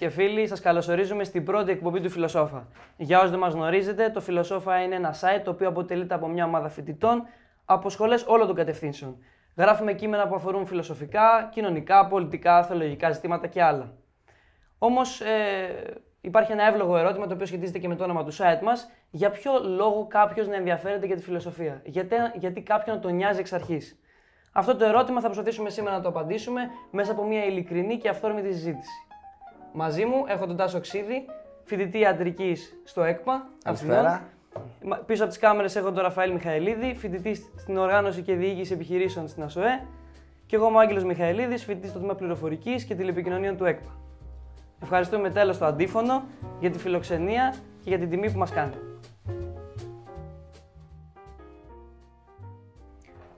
και φίλοι, σας καλωσορίζουμε στην πρώτη εκπομπή του Φιλοσόφα. Για όσους δεν μας γνωρίζετε, το Φιλοσόφα είναι ένα site το οποίο αποτελείται από μια ομάδα φοιτητών από σχολές όλων των κατευθύνσεων. Γράφουμε κείμενα που αφορούν φιλοσοφικά, κοινωνικά, πολιτικά, θεολογικά ζητήματα και άλλα. Όμως ε, υπάρχει ένα εύλογο ερώτημα το οποίο σχετίζεται και με το όνομα του site μας. Για ποιο λόγο κάποιος να ενδιαφέρεται για τη φιλοσοφία, γιατί, γιατί κάποιον τον νοιάζει εξ αρχής. Αυτό το ερώτημα θα προσπαθήσουμε σήμερα να το απαντήσουμε μέσα από μια ειλικρινή και αυθόρμητη συζήτηση. Μαζί μου έχω τον Τάσο Ξίδη, φοιτητή ιατρική στο ΕΚΠΑ. Καλησπέρα. Πίσω από τις κάμερες έχω τον Ραφαήλ Μιχαηλίδη, φοιτητή στην Οργάνωση και Διοίκηση Επιχειρήσεων στην ΑΣΟΕ. Και εγώ είμαι ο Άγγελος Μιχαηλίδης, φοιτητής στο τμήμα πληροφορικής και τηλεπικοινωνίων του ΕΚΠΑ. Ευχαριστούμε τέλος το αντίφωνο για τη φιλοξενία και για την τιμή που μας κάνει.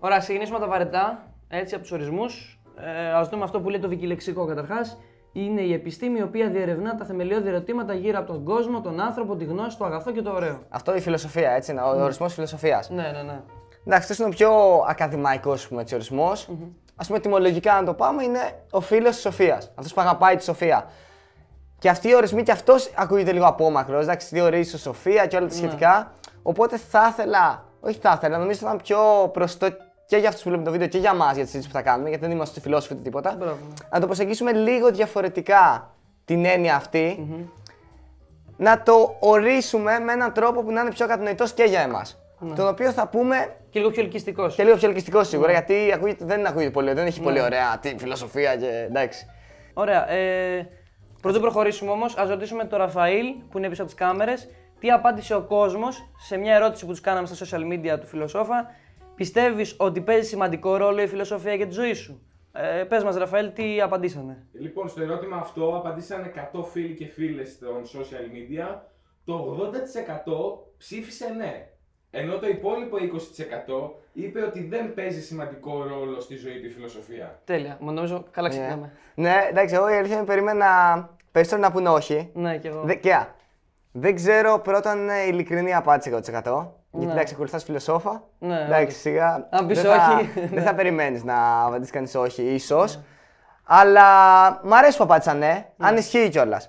Ωραία, ξεκινήσουμε τα βαρετά, έτσι από τους ορισμούς. Ε, Ας δούμε αυτό που λέει το βικιλεξικό καταρχάς είναι η επιστήμη η οποία διερευνά τα θεμελιώδη ερωτήματα γύρω από τον κόσμο, τον άνθρωπο, τη γνώση, το αγαθό και το ωραίο. Αυτό είναι η φιλοσοφία, έτσι, ο ορισμός ορισμό φιλοσοφίας. Ναι, ναι, ναι. Εντάξει, αυτός είναι ο πιο ακαδημαϊκός ορισμό. Mm-hmm. Ας πούμε, τιμολογικά, να το πάμε, είναι ο φίλος της σοφίας. Αυτός που αγαπάει τη σοφία. Και αυτοί οι ορισμοί και αυτός ακούγεται λίγο απόμακρος. Εντάξει, ορίζει ορίσει, σοφία και όλα τα ναι. σχετικά. Οπότε θα ήθελα, όχι θα ήθελα, νομίζω θα ήταν πιο προστό και για αυτούς που βλέπουν το βίντεο και για εμά, για τη συζήτηση που θα κάνουμε, γιατί δεν είμαστε φιλόσοφοι ούτε τίποτα. Να το προσεγγίσουμε λίγο διαφορετικά την έννοια αυτή, να το ορίσουμε με έναν τρόπο που να είναι πιο κατανοητός και για εμάς. Ναι. Τον οποίο θα πούμε. Και λίγο πιο ελκυστικός. Και λίγο πιο ελκυστικός σίγουρα, ναι. γιατί ακούγεται, δεν ακούγεται πολύ, δεν έχει πολύ ναι. ωραία τη φιλοσοφία και εντάξει. Ωραία. Ε, Πρωτού προχωρήσουμε όμως, ας ρωτήσουμε τον Ραφαήλ που είναι πίσω από τις κάμερες, τι απάντησε ο κόσμος σε μια ερώτηση που τους κάναμε στα social media του φιλοσόφα πιστεύεις ότι παίζει σημαντικό ρόλο η φιλοσοφία για τη ζωή σου. Ε, Πες μας, Ραφαέλ, τι απαντήσανε. Λοιπόν, στο ερώτημα αυτό απαντήσανε 100 φίλοι και φίλες των social media. Το 80% ψήφισε ναι. Ενώ το υπόλοιπο 20% είπε ότι δεν παίζει σημαντικό ρόλο στη ζωή τη φιλοσοφία. Τέλεια. Μα νομίζω καλά ναι. ξεκινάμε. Ναι, εντάξει, εγώ η αλήθεια είναι περίμενα περισσότερο να πούνε όχι. Ναι, και εγώ. Δε, δεν ξέρω πρώτον ε, ειλικρινή απάντηση 100%. Γιατί ναι. εντάξει, ακολουθάς φιλοσόφα. Ναι, εντάξει, ναι. σιγά. Αν πεις όχι. δεν θα περιμένεις να απαντήσει κανείς όχι, ίσως. Ναι. Αλλά μ' αρέσει που απάντησα ναι, αν ισχύει κιόλας.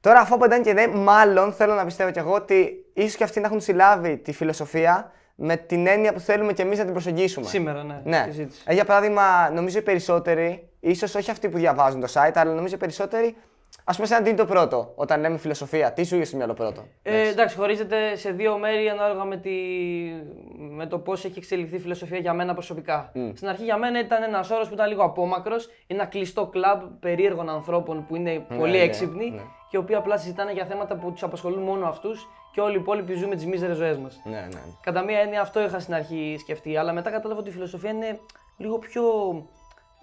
Τώρα, αφού απαντάνε και ναι, μάλλον θέλω να πιστεύω κι εγώ ότι ίσως και αυτοί να έχουν συλλάβει τη φιλοσοφία με την έννοια που θέλουμε κι εμείς να την προσεγγίσουμε. Σήμερα, ναι. ναι. Ε, για παράδειγμα, νομίζω οι περισσότεροι, ίσως όχι αυτοί που διαβάζουν το site, αλλά νομίζω οι περισσότεροι Ας πούμε, σαν τι είναι το πρώτο, όταν λέμε φιλοσοφία, τι σου είχε στο μυαλό πρώτο. Ε, εντάξει, χωρίζεται σε δύο μέρη ανάλογα με, τη... με το πώς έχει εξελιχθεί η φιλοσοφία για μένα προσωπικά. Mm. Στην αρχή για μένα ήταν ένας όρος που ήταν λίγο απόμακρος, ένα κλειστό κλαμπ περίεργων ανθρώπων που είναι ναι, πολύ ναι, έξυπνοι ναι. και οι οποίοι απλά συζητάνε για θέματα που τους απασχολούν μόνο αυτούς και όλοι οι υπόλοιποι ζούμε τις μίζερες ζωές μας. Ναι, ναι. Κατά μία έννοια αυτό είχα στην αρχή σκεφτεί, αλλά μετά κατάλαβα ότι η φιλοσοφία είναι λίγο πιο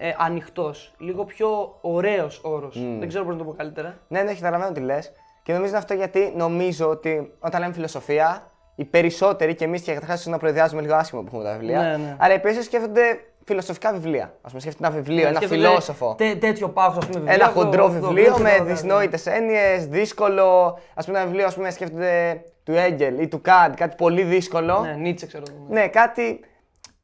ε, ανοιχτός, λίγο πιο ωραίος όρος. Mm. Δεν ξέρω πώς να το πω καλύτερα. Ναι, ναι, έχει καταλαβαίνω τι λες. Και νομίζω αυτό γιατί νομίζω ότι όταν λέμε φιλοσοφία, οι περισσότεροι και εμείς και καταρχάς να προεδιάζουμε λίγο άσχημα που έχουμε τα βιβλία. Ναι, ναι. Αλλά οι περισσότεροι σκέφτονται φιλοσοφικά βιβλία. Ας πούμε, σκέφτεται ένα βιβλίο, ναι, ένα φιλόσοφο. τέτοιο πάγο, ας πούμε, βιβλίο. Ένα χοντρό βιβλίο το, με δυσνόητες έννοιες, δύσκολο. Ας πούμε, ένα βιβλίο, ας πούμε, σκέφτεται του Έγκελ ή του Καντ, κάτι πολύ δύσκολο. Ναι, Νίτσε, ξέρω εγώ. Ναι, κάτι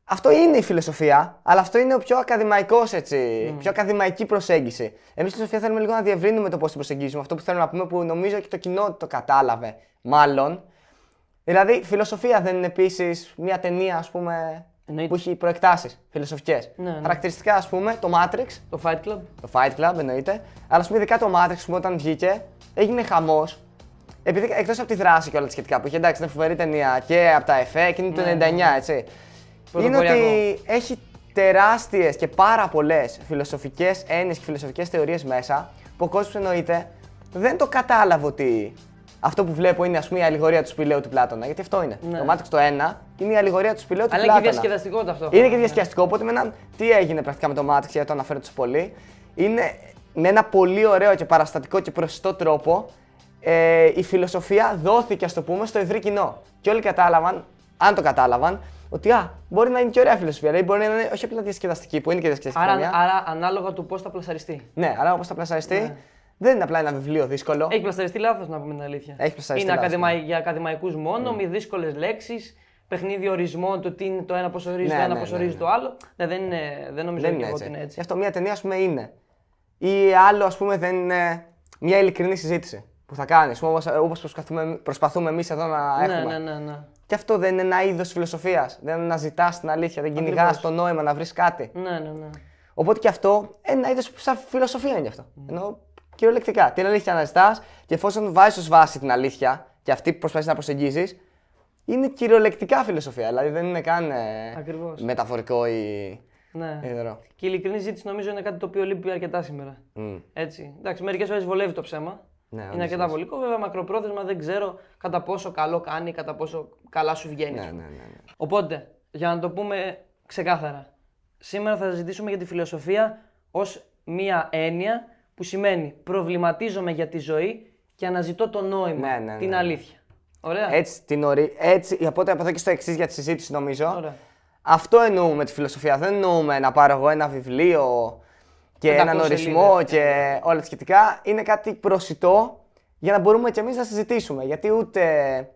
αυτό είναι η φιλοσοφία, αλλά αυτό είναι ο πιο ακαδημαϊκός έτσι. Mm. Πιο ακαδημαϊκή προσέγγιση. Εμείς στη φιλοσοφία θέλουμε λίγο να διευρύνουμε το πώς την προσεγγίζουμε. Αυτό που θέλω να πούμε που νομίζω και το κοινό το κατάλαβε, μάλλον. Δηλαδή, φιλοσοφία δεν είναι επίσης μια ταινία, ας πούμε, που έχει προεκτάσεις φιλοσοφικές. Ναι, ναι, Χαρακτηριστικά, ας πούμε, το Matrix. Το Fight Club. Το Fight Club, εννοείται. Αλλά ας πούμε, ειδικά το Matrix, πούμε, όταν βγήκε, έγινε χαμός. Επειδή εκτός από τη δράση και όλα τα σχετικά που είχε, εντάξει, είναι φοβερή ταινία και από τα εφέ, και είναι το 99, έτσι είναι ότι έχει τεράστιες και πάρα πολλές φιλοσοφικές έννοιες και φιλοσοφικές θεωρίες μέσα που ο κόσμος εννοείται δεν το κατάλαβε ότι αυτό που βλέπω είναι ας πούμε, η αλληγορία του σπηλαίου του Πλάτωνα. Γιατί αυτό είναι. Ναι. Το Μάτριξ το 1 είναι η αλληγορία του σπηλαίου του Πλάτωνα. Αλλά είναι και διασκεδαστικό αυτό. Είναι και διασκεδαστικό. Οπότε με έναν. Τι έγινε πρακτικά με το Μάτριξ, γιατί το αναφέρω του πολύ. Είναι με ένα πολύ ωραίο και παραστατικό και προσιτό τρόπο ε, η φιλοσοφία δόθηκε, ας το πούμε, στο ευρύ κοινό. Και όλοι κατάλαβαν, αν το κατάλαβαν, ότι α, μπορεί να είναι και ωραία φιλοσοφία. Δηλαδή μπορεί να είναι όχι απλά διασκεδαστική, που είναι και διασκεδαστική. Άρα, άρα ανάλογα του πώς θα πλασαριστεί. Ναι, άρα όπω θα πλασαριστεί. Ναι. Δεν είναι απλά ένα βιβλίο δύσκολο. Έχει πλασαριστεί λάθος, να πούμε την αλήθεια. Έχει πλασαριστεί. Είναι λάθος, ακαδημα... Ναι. για ακαδημαϊκούς μόνο, mm. με δύσκολες λέξεις, παιχνίδι ορισμών, το τι είναι το ένα, πώς ορίζει ναι, το ένα, ναι, πώς ναι, το άλλο. Ναι, δεν, είναι, δεν νομίζω ότι είναι έτσι. Γι' αυτό μια ταινία, ας πούμε, είναι. Ή άλλο, ας πούμε, δεν είναι μια ειλικρινή συζήτηση που θα κάνεις. Όπως προσπαθούμε, προσπαθούμε εμείς εδώ να έχουμε. Ναι, ναι, ναι. Και αυτό δεν είναι ένα είδος φιλοσοφίας. Δεν ζητάς την αλήθεια, δεν κυνηγάς το νόημα να βρεις κάτι. Ναι, ναι, ναι. Οπότε και αυτό είναι ένα είδος φιλοσοφία είναι γι' αυτό. Mm. Ενώ κυριολεκτικά. Την αλήθεια να αναζητά και εφόσον βάζεις ως βάση την αλήθεια και αυτή που προσπαθείς να προσεγγίζεις, είναι κυριολεκτικά φιλοσοφία. Δηλαδή δεν είναι καν ε, μεταφορικό ή. Ναι. Και η ειλικρινή ζήτηση νομίζω είναι κάτι το οποίο λείπει αρκετά σήμερα. Έτσι. Εντάξει, μερικές φορές βολεύει το ψέμα. Ναι, είναι αρκετά βολικό. Βέβαια, μακροπρόθεσμα δεν ξέρω κατά πόσο καλό κάνει, κατά πόσο καλά σου βγαίνει. Ναι, ναι, ναι, ναι, Οπότε, για να το πούμε ξεκάθαρα, σήμερα θα ζητήσουμε για τη φιλοσοφία ως μία έννοια που σημαίνει προβληματίζομαι για τη ζωή και αναζητώ το νόημα, ναι, ναι, την αλήθεια. Ωραία. Έτσι, την ορί... Έτσι, από ό,τι και στο εξής για τη συζήτηση, νομίζω. Αυτό εννοούμε τη φιλοσοφία. Δεν εννοούμε να πάρω εγώ ένα βιβλίο, και έναν ορισμό σελίδες. και όλα τα σχετικά, είναι κάτι προσιτό για να μπορούμε κι εμείς να συζητήσουμε. Γιατί ούτε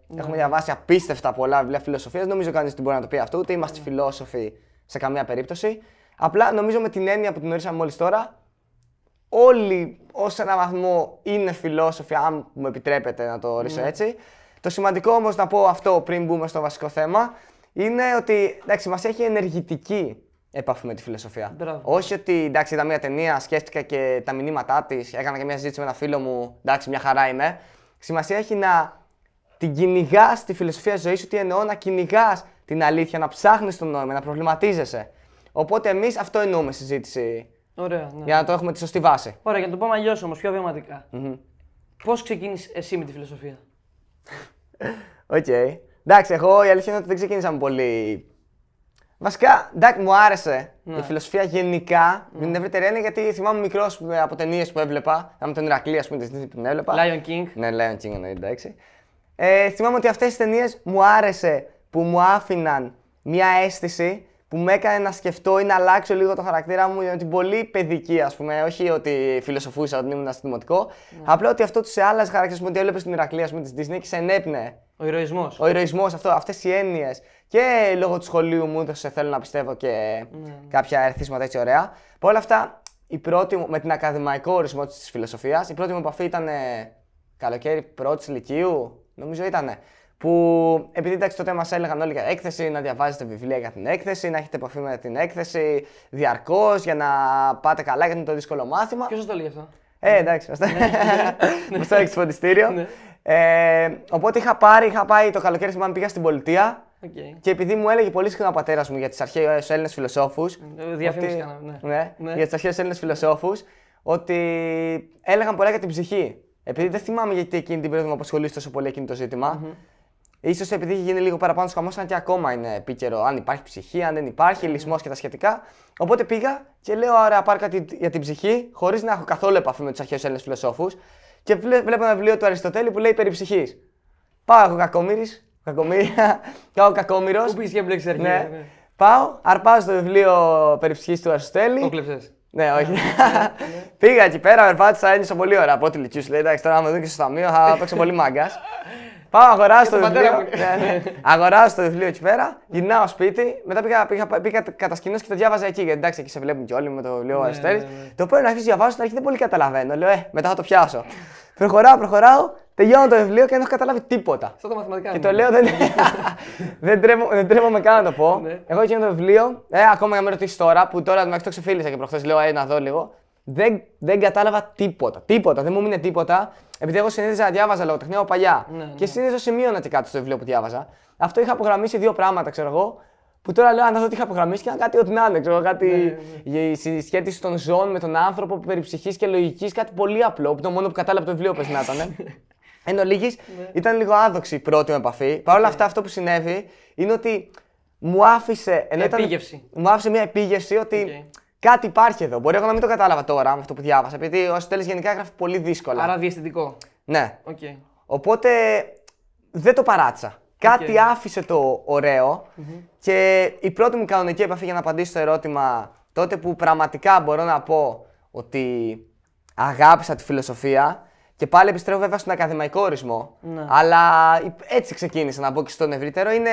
ναι. έχουμε διαβάσει απίστευτα πολλά βιβλία φιλοσοφίας, νομίζω κανείς την μπορεί να το πει αυτό, ούτε είμαστε ναι. φιλόσοφοι σε καμία περίπτωση. Απλά νομίζω με την έννοια που την ορίσαμε μόλις τώρα, όλοι ως ένα βαθμό είναι φιλόσοφοι, αν μου επιτρέπετε να το ορίσω ναι. έτσι. Το σημαντικό όμως να πω αυτό πριν μπούμε στο βασικό θέμα είναι ότι μας έχει ενεργητική επαφή με τη φιλοσοφία. Μπράβο. Όχι ότι εντάξει, είδα μια ταινία, σκέφτηκα και τα μηνύματά της, έκανα και μια συζήτηση με ένα φίλο μου, εντάξει, μια χαρά είμαι. Σημασία έχει να την κυνηγάς τη φιλοσοφία ζωής σου, τι εννοώ, να κυνηγάς την αλήθεια, να ψάχνεις το νόημα, να προβληματίζεσαι. Οπότε εμείς αυτό εννοούμε συζήτηση. Ωραία, ναι. Για να το έχουμε τη σωστή βάση. Ωραία, για να το πάμε αλλιώς όμως, πιο βιωματικά. Mm-hmm. Πώς ξεκίνησες εσύ με τη φιλοσοφία, Οκ. okay. Εντάξει, εγώ η αλήθεια είναι ότι δεν ξεκίνησα με πολύ Βασικά, εντάξει, μου άρεσε η ναι. φιλοσοφία γενικά. Με την ευρύτερη έννοια γιατί θυμάμαι μικρός ε, από ταινίες που έβλεπα. Από τον Ηρακλή, ας πούμε, την που έβλεπα. Lion King. Ναι, Lion King εννοείται, εντάξει. Ε, θυμάμαι ότι αυτές οι ταινίες μου άρεσε που μου άφηναν μια αίσθηση που με έκανε να σκεφτώ ή να αλλάξω λίγο το χαρακτήρα μου για ότι πολύ παιδική, ας πούμε. Όχι ότι φιλοσοφούσα όταν ήμουν στο δημοτικό. Ναι. Απλά ότι αυτό τους σε άλλε χαρακτήρε που έβλεπε στην Ηρακλή, ας πούμε, της Disney και σε ενέπνεε. Ο ηρωισμός. Ο ηρωισμός, αυτές οι έννοιες. Και λόγω του σχολείου μου, το σε θέλω να πιστεύω και ναι. κάποια ερθίσματα έτσι ωραία. Παρ' όλα αυτά, η πρώτη με την ακαδημαϊκό ορισμό της φιλοσοφίας, η πρώτη μου επαφή ήταν καλοκαίρι πρώτης ηλικίου, νομίζω ήταν που επειδή εντάξει τότε μας έλεγαν όλοι για έκθεση, να διαβάζετε βιβλία για την έκθεση, να έχετε επαφή με την έκθεση διαρκώς για να πάτε καλά γιατί είναι το δύσκολο μάθημα. Ποιος σας το λέει αυτό. Ε, εντάξει, μας το στο ναι. ναι. Ε, οπότε είχα πάρει, είχα πάει το καλοκαίρι που πήγα στην πολιτεία. Okay. Και επειδή μου έλεγε πολύ συχνά ο πατέρας μου για τις αρχαίες Έλληνες φιλοσόφους. Ε, διαφήμιση ότι... κάναμε, ναι. Ναι, ναι. Για τις αρχαίες Έλληνες φιλοσόφους, ότι έλεγαν πολλά για την ψυχή. Επειδή δεν θυμάμαι γιατί εκείνη την περίοδο μου απασχολεί τόσο πολύ εκείνη το ζήτημα. Mm-hmm σω επειδή έχει γίνει λίγο παραπάνω χαμό, αν και ακόμα είναι επίκαιρο, αν υπάρχει ψυχή, αν δεν υπάρχει, ναι. λυσμός και τα σχετικά. Οπότε πήγα και λέω: Ωραία, πάρω κάτι για την ψυχή, χωρίς να έχω καθόλου επαφή με τους αρχαίους Έλληνες φιλοσόφους. Και βλέπω ένα βιβλίο του Αριστοτέλη που λέει περί ψυχής. Πάω, έχω κακομοίρη, κακομίρια, πάω κακόμοιρος. Πού πει και μπλέξει ναι. ναι. Πάω, αρπάζω το βιβλίο περί ψυχής του Αριστοτέλη. Το κλεψε. Ναι, όχι. Ναι, πήγα εκεί πέρα, περπάτησα, ένιωσα πολύ ωραία. Από ό,τι λυκιού λέει: Εντάξει, τώρα να με δουν και στο ταμείο, θα παίξω πολύ μάγκας. Πάω, αγοράζω το βιβλίο. Αγοράζω το βιβλίο εκεί πέρα, γυρνάω σπίτι. Μετά πήγα, πήγα, κατά και το διάβαζα εκεί. Γιατί εντάξει, εκεί σε βλέπουν κι όλοι με το βιβλίο Αριστέρη. Ναι, ναι. Το οποίο να αρχίσει να διαβάζω, στην αρχή δεν πολύ καταλαβαίνω. Λέω, ε, μετά θα το πιάσω. προχωράω, προχωράω, τελειώνω το βιβλίο και δεν έχω καταλάβει τίποτα. Στο τα μαθηματικά. Και το λέω, δεν, δεν, τρέμω, δεν καν να το πω. Ναι. Εγώ εκείνο το βιβλίο, ε, ακόμα για να με ρωτήσεις τώρα, που τώρα το ξεφίλησα και προχθές λέω, ε, να δω λίγο δεν, δεν κατάλαβα τίποτα. Τίποτα. Δεν μου μείνε τίποτα. Επειδή εγώ συνήθιζα να διάβαζα λογοτεχνία από παλιά. Ναι, ναι. Και συνήθως σημείωνα και στο βιβλίο που διάβαζα. Αυτό είχα απογραμμίσει δύο πράγματα, ξέρω εγώ. Που τώρα λέω αν δεν το είχα απογραμμίσει και ήταν κάτι ό,τι να είναι. κάτι ναι, ναι, ναι. η συσχέτιση των ζώων με τον άνθρωπο περί και λογικής. Κάτι πολύ απλό. Που το μόνο που κατάλαβα το βιβλίο πες να ήταν. Εν ήταν λίγο άδοξη η πρώτη μου επαφή. Παρ' όλα αυτά, αυτό που συνέβη είναι ότι μου άφησε. ήταν, μου άφησε μια επίγευση ότι. Κάτι υπάρχει εδώ. Μπορεί εγώ να μην το κατάλαβα τώρα με αυτό που διάβασα, γιατί ο Αριστοτέλη γενικά γράφει πολύ δύσκολα. Άρα διαστητικό. Ναι. Okay. Οπότε δεν το παράτσα. Κάτι άφησε το ωραιο και η πρώτη μου κανονική επαφή για να απαντήσω στο ερώτημα τότε που πραγματικά μπορώ να πω ότι αγάπησα τη φιλοσοφία και πάλι επιστρέφω βέβαια στον ακαδημαϊκό ορισμό, ναι. αλλά έτσι ξεκίνησα να μπω και στον ευρύτερο, είναι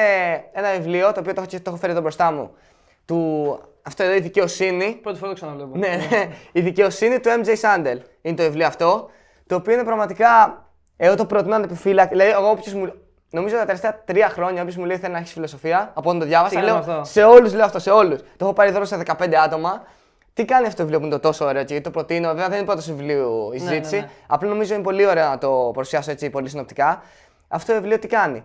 ένα βιβλίο το οποίο το το έχω φέρει εδώ μπροστά μου του. Αυτό εδώ η δικαιοσύνη. Πρώτη φορά το ξαναβλέπω. Ναι, ναι. η δικαιοσύνη του MJ Sandel. Είναι το βιβλίο αυτό. Το οποίο είναι πραγματικά. Εγώ το προτείνω ανεπιφύλακτα. Δηλαδή, εγώ όποιος μου. Νομίζω τα τελευταία τρία χρόνια, όποιος μου λέει θέλει να έχεις φιλοσοφία, από όταν το διάβασα, λέω σε όλους λέω αυτό, σε όλους. Το έχω πάρει δώρο σε 15 άτομα. Τι κάνει αυτό το βιβλίο που είναι το τόσο ωραίο και γιατί το προτείνω. Βέβαια, δεν είναι πρώτο βιβλίο η συζήτηση. Ναι, ναι, ναι. Απλά νομίζω είναι πολύ ωραίο να το παρουσιάσω έτσι πολύ συνοπτικά. Αυτό το βιβλίο τι κάνει.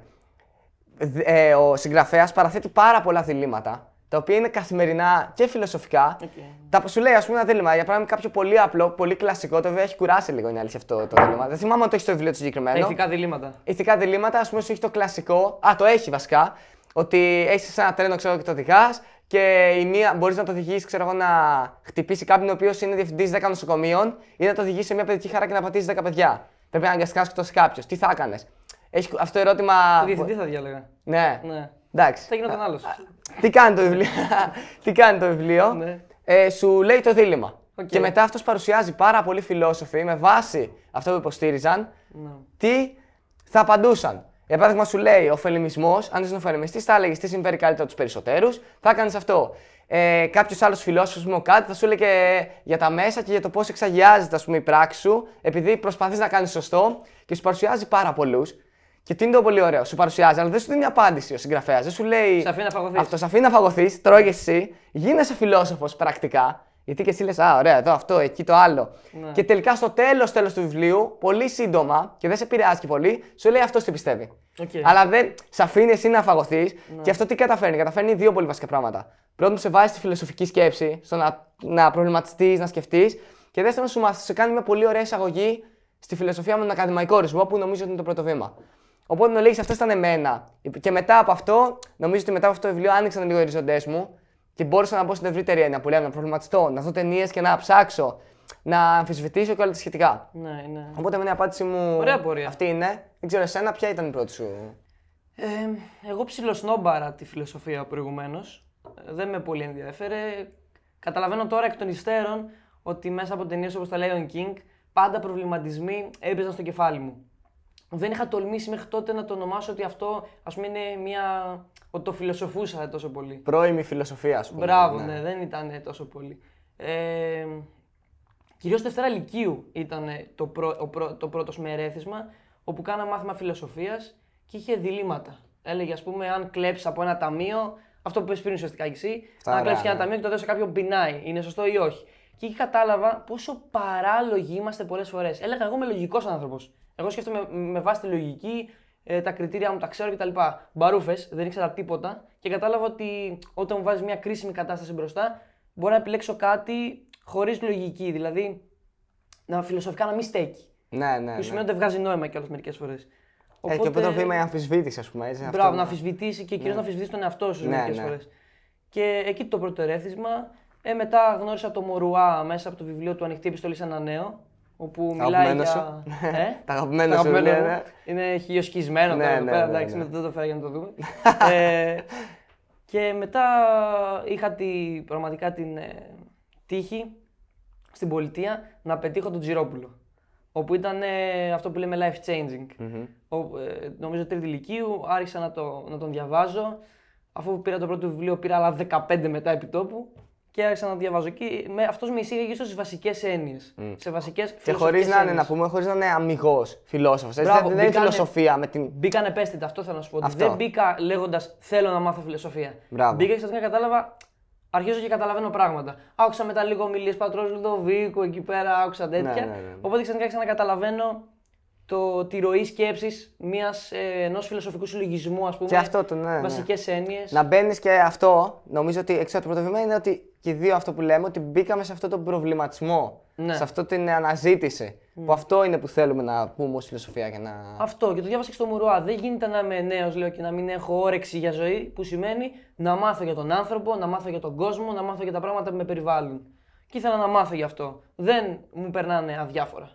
Ε, ο συγγραφέας παραθέτει πάρα πολλά διλήμματα τα οποία είναι καθημερινά και φιλοσοφικά. Okay. Τα, σου λέει, ας πούμε, ένα δίλημα. Για παράδειγμα, κάποιο πολύ απλό, πολύ κλασικό, το οποίο έχει κουράσει λίγο είναι αλήθεια αυτό το δίλημα. Δεν θυμάμαι αν το έχεις στο βιβλίο του συγκεκριμένο. ηθικά διλήμματα. Ηθικά διλήμματα, ας πούμε, σου έχει το κλασικό. Α, το έχει βασικά. Ότι έχεις ένα τρένο, ξέρω και το οδηγάς και η μία μπορείς να το οδηγήσει, ξέρω εγώ, να χτυπήσει κάποιον ο οποίος είναι διευθυντής 10 νοσοκομείων ή να το οδηγήσει σε μια παιδική χαρά και να πατήσεις 10 παιδιά. Πρέπει να αγκαστικά να σκοτώσει κάποιο. Τι θα έκανες. αυτό το ερώτημα. Το διευθυντή θα διάλεγα. Ναι. ναι. Εντάξει. Θα γινόταν άλλο τι κάνει το βιβλίο. τι κάνει το βιβλίο. Ναι. ε, σου λέει το δίλημα. Και μετά αυτός παρουσιάζει πάρα πολλοί φιλόσοφοι με βάση αυτό που υποστήριζαν ναι. τι θα απαντούσαν. Για παράδειγμα, σου λέει ο φελημισμό, αν είσαι φελημιστή, θα έλεγες τι συμβαίνει καλύτερα τους περισσότερους, θα έκανε αυτό. Ε, Κάποιος άλλος φιλόσοφος μου κάτι θα σου λέει για τα μέσα και για το πώς εξαγιάζεται η πράξη σου, επειδή προσπαθείς να κάνεις σωστό και σου παρουσιάζει πάρα πολλούς. Και τι είναι το πολύ ωραίο. Σου παρουσιάζει, αλλά δεν σου δίνει απάντηση ο συγγραφέας. Δεν σου λέει. Σαφή να φαγωθείς. Αυτό να φαγωθείς, τρώγε εσύ, γίνεσαι φιλόσοφος πρακτικά. Γιατί και εσύ λες, Α, ωραία, εδώ αυτό, εκεί το άλλο. Ναι. Και τελικά στο τέλος τέλος του βιβλίου, πολύ σύντομα και δεν σε επηρεάζει και πολύ, σου λέει αυτός τι πιστεύει. Okay. Αλλά δεν σε αφήνει εσύ να φαγωθείς. Ναι. Και αυτό τι καταφέρνει. Καταφέρνει δύο πολύ βασικά πράγματα. Πρώτον, σε βάζει στη φιλοσοφική σκέψη, στο να, να προβληματιστείς, να σκεφτείς. Και δεύτερον, σου, σου κάνει μια πολύ ωραία εισαγωγή στη φιλοσοφία με τον ακαδημαϊκό ορισμό, που νομίζω ότι είναι το πρώτο βήμα. Οπότε ο αυτό ήταν εμένα. Και μετά από αυτό, νομίζω ότι μετά από αυτό το βιβλίο άνοιξαν λίγο οι οριζοντές μου και μπόρεσα να μπω στην ευρύτερη έννοια που λέμε, να προβληματιστώ, να δω ταινίες και να ψάξω, να αμφισβητήσω και όλα τα σχετικά. Ναι, ναι. Οπότε με η απάντηση μου. Ωραία πορεία. Αυτή είναι. Δεν ξέρω εσένα, ποια ήταν η πρώτη σου. Ε, εγώ ψιλοσνόμπαρα τη φιλοσοφία προηγουμένως. Δεν με πολύ ενδιαφέρε. Καταλαβαίνω τώρα εκ των υστέρων ότι μέσα από ταινίες όπως τα Lion King πάντα προβληματισμοί έπαιζαν στο κεφάλι μου δεν είχα τολμήσει μέχρι τότε να το ονομάσω ότι αυτό ας πούμε είναι μια... ότι το φιλοσοφούσα τόσο πολύ. Πρώιμη φιλοσοφία ας πούμε. Μπράβο, ναι, ναι δεν ήταν τόσο πολύ. Ε, κυρίως Δευτέρα Λυκείου ήταν ε, το, πρω... πρω... το πρώτος σμερέθισμα όπου κάνα μάθημα φιλοσοφίας και είχε διλήμματα. Έλεγε ας πούμε αν κλέψεις από ένα ταμείο, αυτό που πες πριν ουσιαστικά εσύ, αν κλέψεις ναι. ένα ταμείο και το δώσει κάποιον πεινάει, είναι σωστό ή όχι. Και εκεί κατάλαβα πόσο παράλογοι είμαστε πολλές φορές. Έλεγα εγώ είμαι λογικός άνθρωπος. Εγώ σκέφτομαι με βάση τη λογική, ε, τα κριτήρια μου τα ξέρω κτλ. Μπαρούφες, δεν ήξερα τίποτα και κατάλαβα ότι όταν μου βάζεις μια κρίσιμη κατάσταση μπροστά, μπορώ να επιλέξω κάτι χωρίς λογική. Δηλαδή να φιλοσοφικά να μην στέκει. Ναι, ναι. Που ναι. σημαίνει ότι βγάζει νόημα κιόλας μερικές φορές. Οπότε... Ε, και οπότε βήμα η αμφισβήτηση, ας πούμε. Έτσι, Μπράβο, αυτό... να ναι. αμφισβητήσει και κυρίως ναι. να αμφισβητήσει τον εαυτό σου ναι, μερικές ναι. φορές. Και εκεί το πρώτο ερέθισμα. Ε, μετά γνώρισα το Μωρουά μέσα από το βιβλίο του Ανοιχτή Επιστολή σε ένα νέο. Όπου τα μιλάει για... Ε? τα αγαπημένα σου. Ναι, ναι. Είναι χιλιοσκισμένο ναι, εδώ ναι, εντάξει, δεν το φέρα για να το δούμε. ε, και μετά είχα τη, πραγματικά την ε, τύχη στην πολιτεία να πετύχω τον Τζιρόπουλο. Όπου ήταν ε, αυτό που λέμε life changing. Ο, νομίζω τρίτη ηλικίου, άρχισα να, το, να τον διαβάζω. Αφού πήρα το πρώτο βιβλίο, πήρα άλλα 15 μετά επί τόπου και άρχισα να διαβάζω. Και με, αυτός με εισήγαγε στις στι βασικές έννοιες. Mm. Σε βασικές Και χωρίς να είναι, να πούμε, να είναι αμυγός φιλόσοφος. Δεν είναι φιλοσοφία με την. Μπήκαν επέστητα, αυτό θέλω να σου πω. Αυτό. Δεν μπήκα λέγοντας θέλω να μάθω φιλοσοφία. Μπράβο. Μπήκα και να κατάλαβα. Αρχίζω και καταλαβαίνω πράγματα. Άκουσα μετά λίγο ομιλίες πατρός Λουδοβίκου εκεί πέρα, άκουσα ναι, τέτοια. Ναι, ναι, ναι. Οπότε ξαφνικά ξανακαταλαβαίνω το, τη ροή σκέψης ε, ενός φιλοσοφικού συλλογισμού, ας πούμε. Και αυτό το, ναι. Βασικέ ναι. έννοιες. Να μπαίνεις και αυτό, νομίζω ότι έξω το πρώτο βήμα είναι ότι και δύο αυτό που λέμε, ότι μπήκαμε σε αυτό τον προβληματισμό. Ναι. Σε αυτό την αναζήτηση. Mm. Που αυτό είναι που θέλουμε να πούμε ως φιλοσοφία και να. Αυτό. Και το διάβασα και στο Μουρουά. Δεν γίνεται να είμαι νέος, λέω, και να μην έχω όρεξη για ζωή, που σημαίνει να μάθω για τον άνθρωπο, να μάθω για τον κόσμο, να μάθω για τα πράγματα που με περιβάλλουν. Και ήθελα να μάθω γι' αυτό. Δεν μου περνάνε αδιάφορα.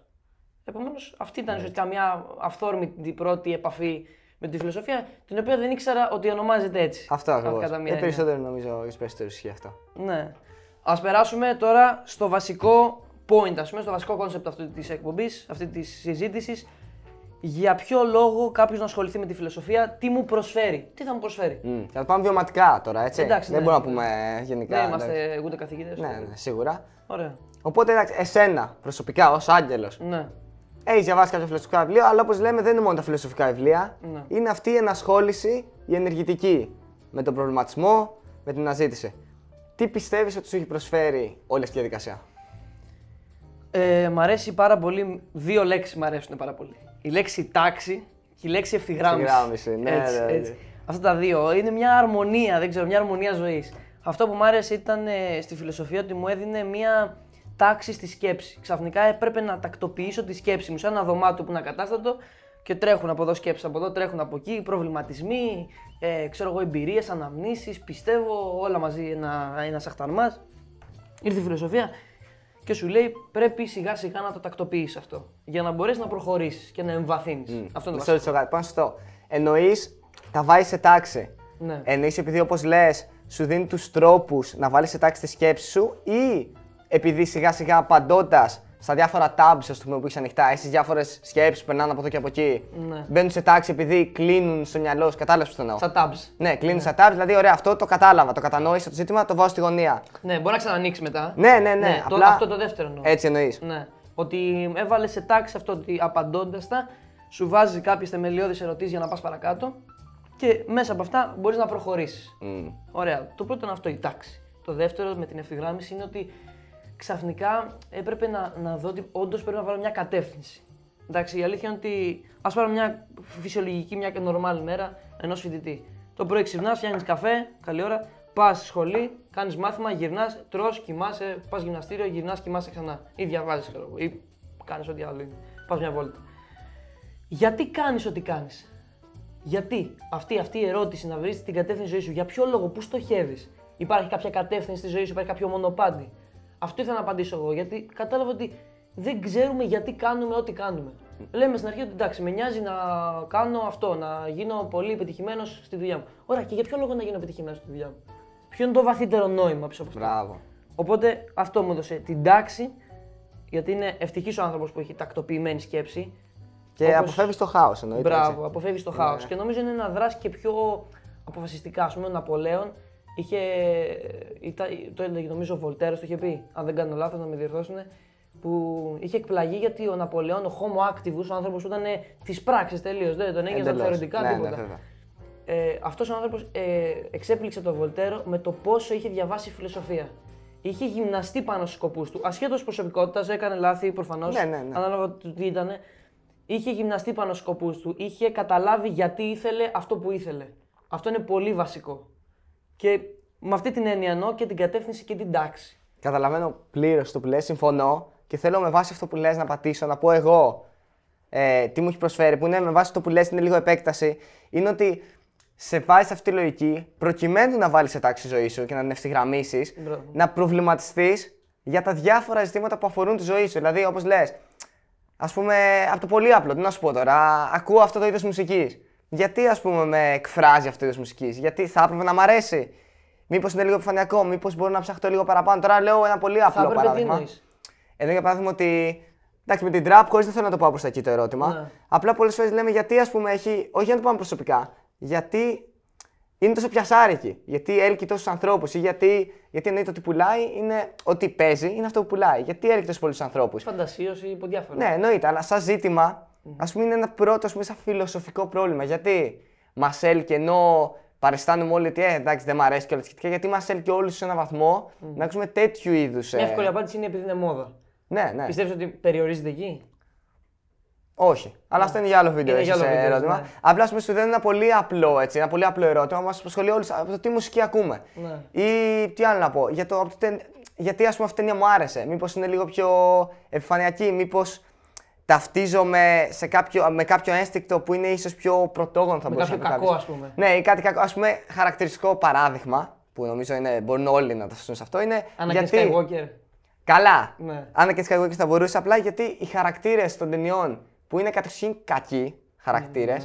Επομένως, αυτή ήταν μια ναι. μια αυθόρμητη πρώτη επαφή με τη φιλοσοφία, την οποία δεν ήξερα ότι ονομάζεται έτσι. Αυτό ακριβώ. Ε, περισσότερο νομίζω έχει περισσότερο ισχύει αυτό. Ναι. Ας περάσουμε τώρα στο βασικό point, ας πούμε, στο βασικό κόνσεπτ αυτή της εκπομπής, αυτή της συζήτησης. Για ποιο λόγο κάποιος να ασχοληθεί με τη φιλοσοφία, τι μου προσφέρει, τι θα μου προσφέρει. Mm. Θα πάμε βιωματικά τώρα, έτσι. Εντάξει, δεν ναι. μπορούμε να ναι. πούμε ε, γενικά. Δεν ναι, είμαστε ούτε καθηγητές. Ναι, ναι, σίγουρα. Ωραία. Οπότε, εντάξει, εσένα προσωπικά ως άγγελος. Ναι. Έχει διαβάσει κάποια φιλοσοφικά βιβλία, αλλά όπως λέμε δεν είναι μόνο τα φιλοσοφικά βιβλία. Ναι. Είναι αυτή η ενασχόληση, η ενεργητική με τον προβληματισμό, με την αναζήτηση. Τι πιστεύεις ότι σου έχει προσφέρει όλη αυτή η διαδικασία. Ε, μ' αρέσει πάρα πολύ. Δύο λέξεις μ' αρέσουν πάρα πολύ. Η λέξη τάξη και η λέξη ευθυγράμμιση. Ευθυγράμμιση, ναι, ναι, ναι. Αυτά τα δύο. Είναι μια αρμονία, δεν ξέρω, μια αρμονία ζωής. Αυτό που μου άρεσε ήταν ε, στη φιλοσοφία ότι μου έδινε μια τάξη στη σκέψη. Ξαφνικά έπρεπε να τακτοποιήσω τη σκέψη μου, σε ένα δωμάτιο που είναι ακατάστατο και τρέχουν από εδώ σκέψεις, από εδώ τρέχουν από εκεί, προβληματισμοί, ε, ξέρω εγώ, εμπειρίες, αναμνήσεις, πιστεύω, όλα μαζί ένα, ένα αχταρμά. Ήρθε η φιλοσοφία και σου λέει πρέπει σιγά σιγά να το τακτοποιήσει αυτό. Για να μπορέσεις να προχωρήσεις και να εμβαθύνεις. Mm. Αυτό είναι το πράγμα. σε Εννοείς τα βάζεις σε τάξη. Ναι. Εννοείς επειδή όπως λες, σου δίνει τους τρόπους να βάλεις σε τάξη τη σκέψη σου ή επειδή σιγά σιγά απαντώντας στα διάφορα tabs ας πούμε, που έχεις ανοιχτά, έχεις διάφορες σκέψεις που περνάνε από εδώ και από εκεί. Ναι. Μπαίνουν σε τάξη επειδή κλείνουν στο μυαλό σου. Κατάλαβες τι εννοώ. Στα tabs. Ναι, κλείνουν ναι. στα tabs, δηλαδή ωραία, αυτό το κατάλαβα, το κατανόησα το ζήτημα, το βάζω στη γωνία. Ναι, μπορεί να ξανανοίξεις μετά. Ναι, ναι, ναι. ναι απλά... το, αυτό το δεύτερο εννοώ. Έτσι εννοείς. Ναι. Ότι έβαλες σε τάξη αυτό ότι απαντώντας τα, σου βάζει κάποιες θεμελιώδεις ερωτήσεις για να πας παρακάτω και μέσα από αυτά μπορείς να προχωρήσεις. Mm. Ωραία. Το πρώτο είναι αυτό, η τάξη. Το δεύτερο με την ευθυγράμμιση είναι ότι ξαφνικά έπρεπε να, να δω ότι όντως πρέπει να βάλω μια κατεύθυνση. Εντάξει, η αλήθεια είναι ότι ας πάρω μια φυσιολογική, μια και νορμάλη μέρα ενός φοιτητή. Το πρωί ξυπνάς, φτιάχνεις καφέ, καλή ώρα, πας στη σχολή, κάνεις μάθημα, γυρνάς, τρώ, κοιμάσαι, πας γυμναστήριο, γυρνάς, κοιμάσαι ξανά. Ή διαβάζεις, ξέρω εγώ, ή κάνεις ό,τι άλλο είναι. Πας μια βόλτα. Γιατί κάνεις ό,τι κάνεις. Γιατί αυτή, αυτή η ερώτηση να βρεις την κατεύθυνση ζωής σου, για ποιο λόγο, πού στοχεύεις. Υπάρχει κάποια κατεύθυνση στη ζωής σου, υπάρχει κάποιο μονοπάτι. Αυτό ήθελα να απαντήσω εγώ, γιατί κατάλαβα ότι δεν ξέρουμε γιατί κάνουμε ό,τι κάνουμε. Λέμε στην αρχή ότι εντάξει, με νοιάζει να κάνω αυτό, να γίνω πολύ επιτυχημένος στη δουλειά μου. Ωραία, και για ποιο λόγο να γίνω επιτυχημένος στη δουλειά μου. Ποιο είναι το βαθύτερο νόημα πίσω από αυτό. Μπράβο. Οπότε αυτό μου έδωσε την τάξη, γιατί είναι ευτυχής ο άνθρωπος που έχει τακτοποιημένη σκέψη. Και όπως... αποφεύγεις το χάος, εννοείται. Μπράβο, αποφεύγεις το ναι. χάος. Και νομίζω είναι να δράσει και πιο αποφασιστικά, ας πούμε, ο Ναπολέον Είχε, ήταν, το έλεγε νομίζω ο Βολτέρος, το είχε πει, αν δεν κάνω λάθος να με διορθώσουν, που είχε εκπλαγεί γιατί ο Ναπολεόν, ο Homo Activus, ο άνθρωπος που ήταν ε, της πράξης τελείως, δεν τον έγινε θεωρητικά ναι, ναι τίποτα. Ναι, ε, Αυτός ο άνθρωπος ε, εξέπληξε τον Βολτέρο με το πόσο είχε διαβάσει φιλοσοφία. Είχε γυμναστεί πάνω στους σκοπούς του. Ασχέτως προσωπικότητας, έκανε λάθη προφανώς, ναι, ναι, ναι. ανάλογα του τι ήταν. Είχε γυμναστεί πάνω στους σκοπούς του. Είχε καταλάβει γιατί ήθελε αυτό που ήθελε. Αυτό είναι πολύ βασικό. Και με αυτή την έννοια εννοώ και την κατεύθυνση και την τάξη. Καταλαβαίνω πλήρως το που λες, συμφωνώ και θέλω με βάση αυτό που λες να πατήσω, να πω εγώ ε, τι μου έχει προσφέρει, που είναι με βάση το που λες, είναι λίγο επέκταση. Είναι ότι σε βάζει αυτή τη λογική, προκειμένου να βάλεις σε τάξη ζωή σου και να την ευθυγραμμίσεις, να προβληματιστείς για τα διάφορα ζητήματα που αφορούν τη ζωή σου. Δηλαδή, όπως λες, ας πούμε, από το πολύ απλό, τι να σου πω τώρα, ακούω αυτό το είδος μουσικής γιατί ας πούμε με εκφράζει αυτό τη μουσικής, Γιατί θα έπρεπε να μ' αρέσει. Μήπως είναι λίγο επιφανειακό, μήπως μπορώ να ψάχνω λίγο παραπάνω. Τώρα λέω ένα πολύ απλό παράδειγμα. Εδώ για παράδειγμα ότι. Εντάξει, με την τραπ, χωρίς δεν θέλω να το πάω προς τα εκεί το ερώτημα. Ναι. Απλά πολλές φορές λέμε γιατί ας πούμε έχει. Όχι να το πάμε προσωπικά. Γιατί είναι τόσο πιασάρικη. Γιατί έλκει τόσους ανθρώπους. Ή γιατί, γιατί εννοείται ότι πουλάει είναι ότι παίζει, είναι αυτό που πουλάει. Γιατί έλκει τόσους πολλούς ανθρώπους. Φαντασίωση ή από διάφορα. Ναι, εννοείται. Αλλά σαν ζήτημα ας πούμε, είναι ένα πρώτο πούμε, σαν φιλοσοφικό πρόβλημα. Γιατί μα ενώ παριστάνουμε όλοι ότι ε, εντάξει δεν μ' αρέσει και όλα σχετικά, γιατί μα έλκει όλου σε έναν βαθμό mm. να ακούσουμε τέτοιου είδους. Ε... εύκολη απάντηση είναι επειδή είναι μόδα. Ναι, ναι. Πιστεύεις ότι περιορίζεται εκεί. Όχι. Yeah. Αλλά ναι. αυτό είναι για άλλο βίντεο. Είναι για άλλο ε, βίντεο ερώτημα. Ναι. Απλά πούμε, σου δίνω ένα πολύ απλό, έτσι, ένα πολύ απλό ερώτημα μας απασχολεί όλους από το τι μουσική ακούμε. Ναι. Ή τι άλλο να πω. Για το, γιατί ας πούμε αυτή ταινία μου άρεσε. Μήπως είναι λίγο πιο επιφανειακή, μήπως ταυτίζομαι σε κάποιο, με κάποιο ένστικτο που είναι ίσως πιο πρωτόγονο θα με το Κακό, ας πούμε. Ναι, ή κάτι κακό. Ας πούμε, χαρακτηριστικό παράδειγμα που νομίζω είναι, μπορούν όλοι να ταυτιστούν σε αυτό είναι. Ανά γιατί... Skywalker. Καλά. Ναι. Άννα και Skywalker θα μπορούσε απλά γιατί οι χαρακτήρες των ταινιών που είναι κατεξοχήν κακοί χαρακτήρες. Ναι, ναι,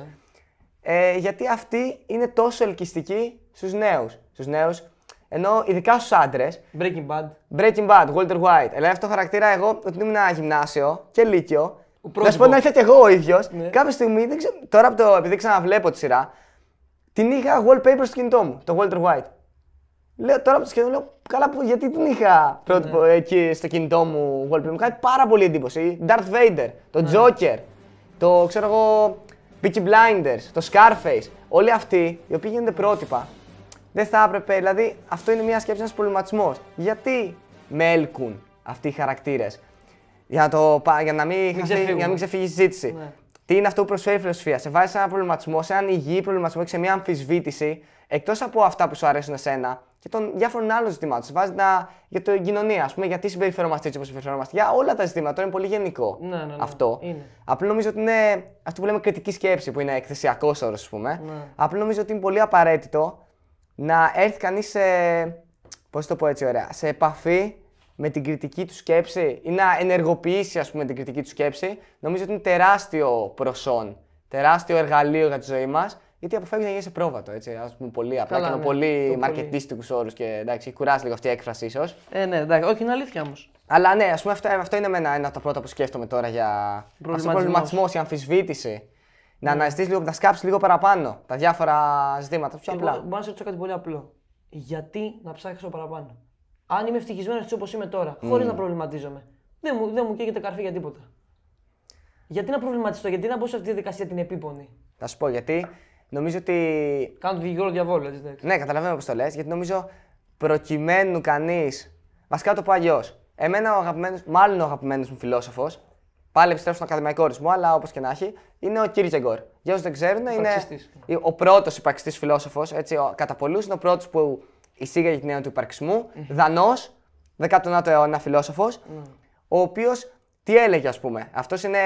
ναι. Ε, γιατί αυτοί είναι τόσο ελκυστικοί στους νέους. Στους νέους, ενώ ειδικά στους άντρες. Breaking Bad. Breaking Bad, Walter White. Ελέγχα αυτό χαρακτήρα εγώ ότι ήμουν ένα γυμνάσιο και λύκειο να σου πω να και εγώ ο ίδιος. Ναι. Κάποια στιγμή, δεν τώρα από το, επειδή ξαναβλέπω τη σειρά, την είχα wallpaper στο κινητό μου, το Walter White. Λέω τώρα από το σχεδόν, λέω, καλά, γιατί την είχα ναι. πρότυπο ναι. εκεί στο κινητό μου wallpaper. Μου κάνει πάρα πολύ εντύπωση. Darth Vader, το ναι. Joker, το ξέρω εγώ, Peaky Blinders, το Scarface. Όλοι αυτοί οι οποίοι γίνονται πρότυπα. Δεν θα έπρεπε, δηλαδή αυτό είναι μια σκέψη, ένας προβληματισμός. Γιατί με έλκουν αυτοί οι χαρακτήρες. Για, το, για να μην, μην ξεφύγει, η συζήτηση. Ναι. Τι είναι αυτό που προσφέρει η φιλοσοφία. Σε βάζει σε προβληματισμό, σε έναν υγιή προβληματισμό σε μια αμφισβήτηση εκτός από αυτά που σου αρέσουν εσένα και των διάφορων άλλων ζητημάτων. Σε βάζει για την κοινωνία, ας πούμε, γιατί συμπεριφερόμαστε έτσι όπως συμπεριφερόμαστε. Για όλα τα ζητήματα. είναι πολύ γενικό ναι, ναι, ναι αυτό. Είναι. νομίζω ότι είναι αυτό που λέμε κριτική σκέψη, που είναι εκθεσιακός όρος, ας πούμε. Ναι. Απλά νομίζω ότι είναι πολύ απαραίτητο να έρθει κανείς σε. Πώς το πω έτσι ωραία. Σε επαφή με την κριτική του σκέψη ή να ενεργοποιήσει ας πούμε την κριτική του σκέψη, νομίζω ότι είναι τεράστιο προσόν, τεράστιο εργαλείο για τη ζωή μας, γιατί αποφεύγει να γίνει σε πρόβατο. Έτσι, ας πούμε, πολύ απλά Καλά, και ναι, πολύ μαρκετίστικους όρους και εντάξει, έχει κουράσει λίγο αυτή η έκφραση ίσως. Ε, ναι, εντάξει, όχι, είναι αλήθεια όμως. Αλλά ναι, ας πούμε, αυτό, είναι ένα, ένα από τα πρώτα που σκέφτομαι τώρα για προβληματισμό, η αμφισβήτηση. Να αναζητήσεις λίγο, να σκάψεις λίγο παραπάνω τα διάφορα ζητήματα. Πιο απλά. Λοιπόν, μπορώ να σε ρωτήσω κάτι πολύ απλό. Γιατί να ψάχνει παραπάνω αν είμαι ευτυχισμένος έτσι όπως είμαι τώρα, mm. χωρίς να προβληματίζομαι. Δεν μου, δεν μου καίγεται καρφί για τίποτα. Γιατί να προβληματιστώ, γιατί να μπω σε αυτή τη δικασία την επίπονη. Θα σου πω γιατί. Νομίζω ότι. Κάνω τον δικηγόρο διαβόλου, έτσι. Ναι, ναι καταλαβαίνω πώς το λες. Γιατί νομίζω προκειμένου κανείς. Βασικά το πω αλλιώς. Εμένα ο αγαπημένος, μάλλον ο αγαπημένος μου φιλόσοφος, πάλι επιστρέφω στον ακαδημαϊκό ορισμό, αλλά όπως και να έχει, είναι ο Κίρτζεγκορ. Για όσους δεν ξέρουν, είναι ο πρώτος υπαρξιστής φιλόσοφος. Κατά πολλούς είναι ο πρώτος που εισήγαγε την έννοια του υπαρξισμού. Mm-hmm. Δανός, 19ο αιώνα φιλόσοφος, mm. ο οποίος τι έλεγε, ας πούμε. Αυτός είναι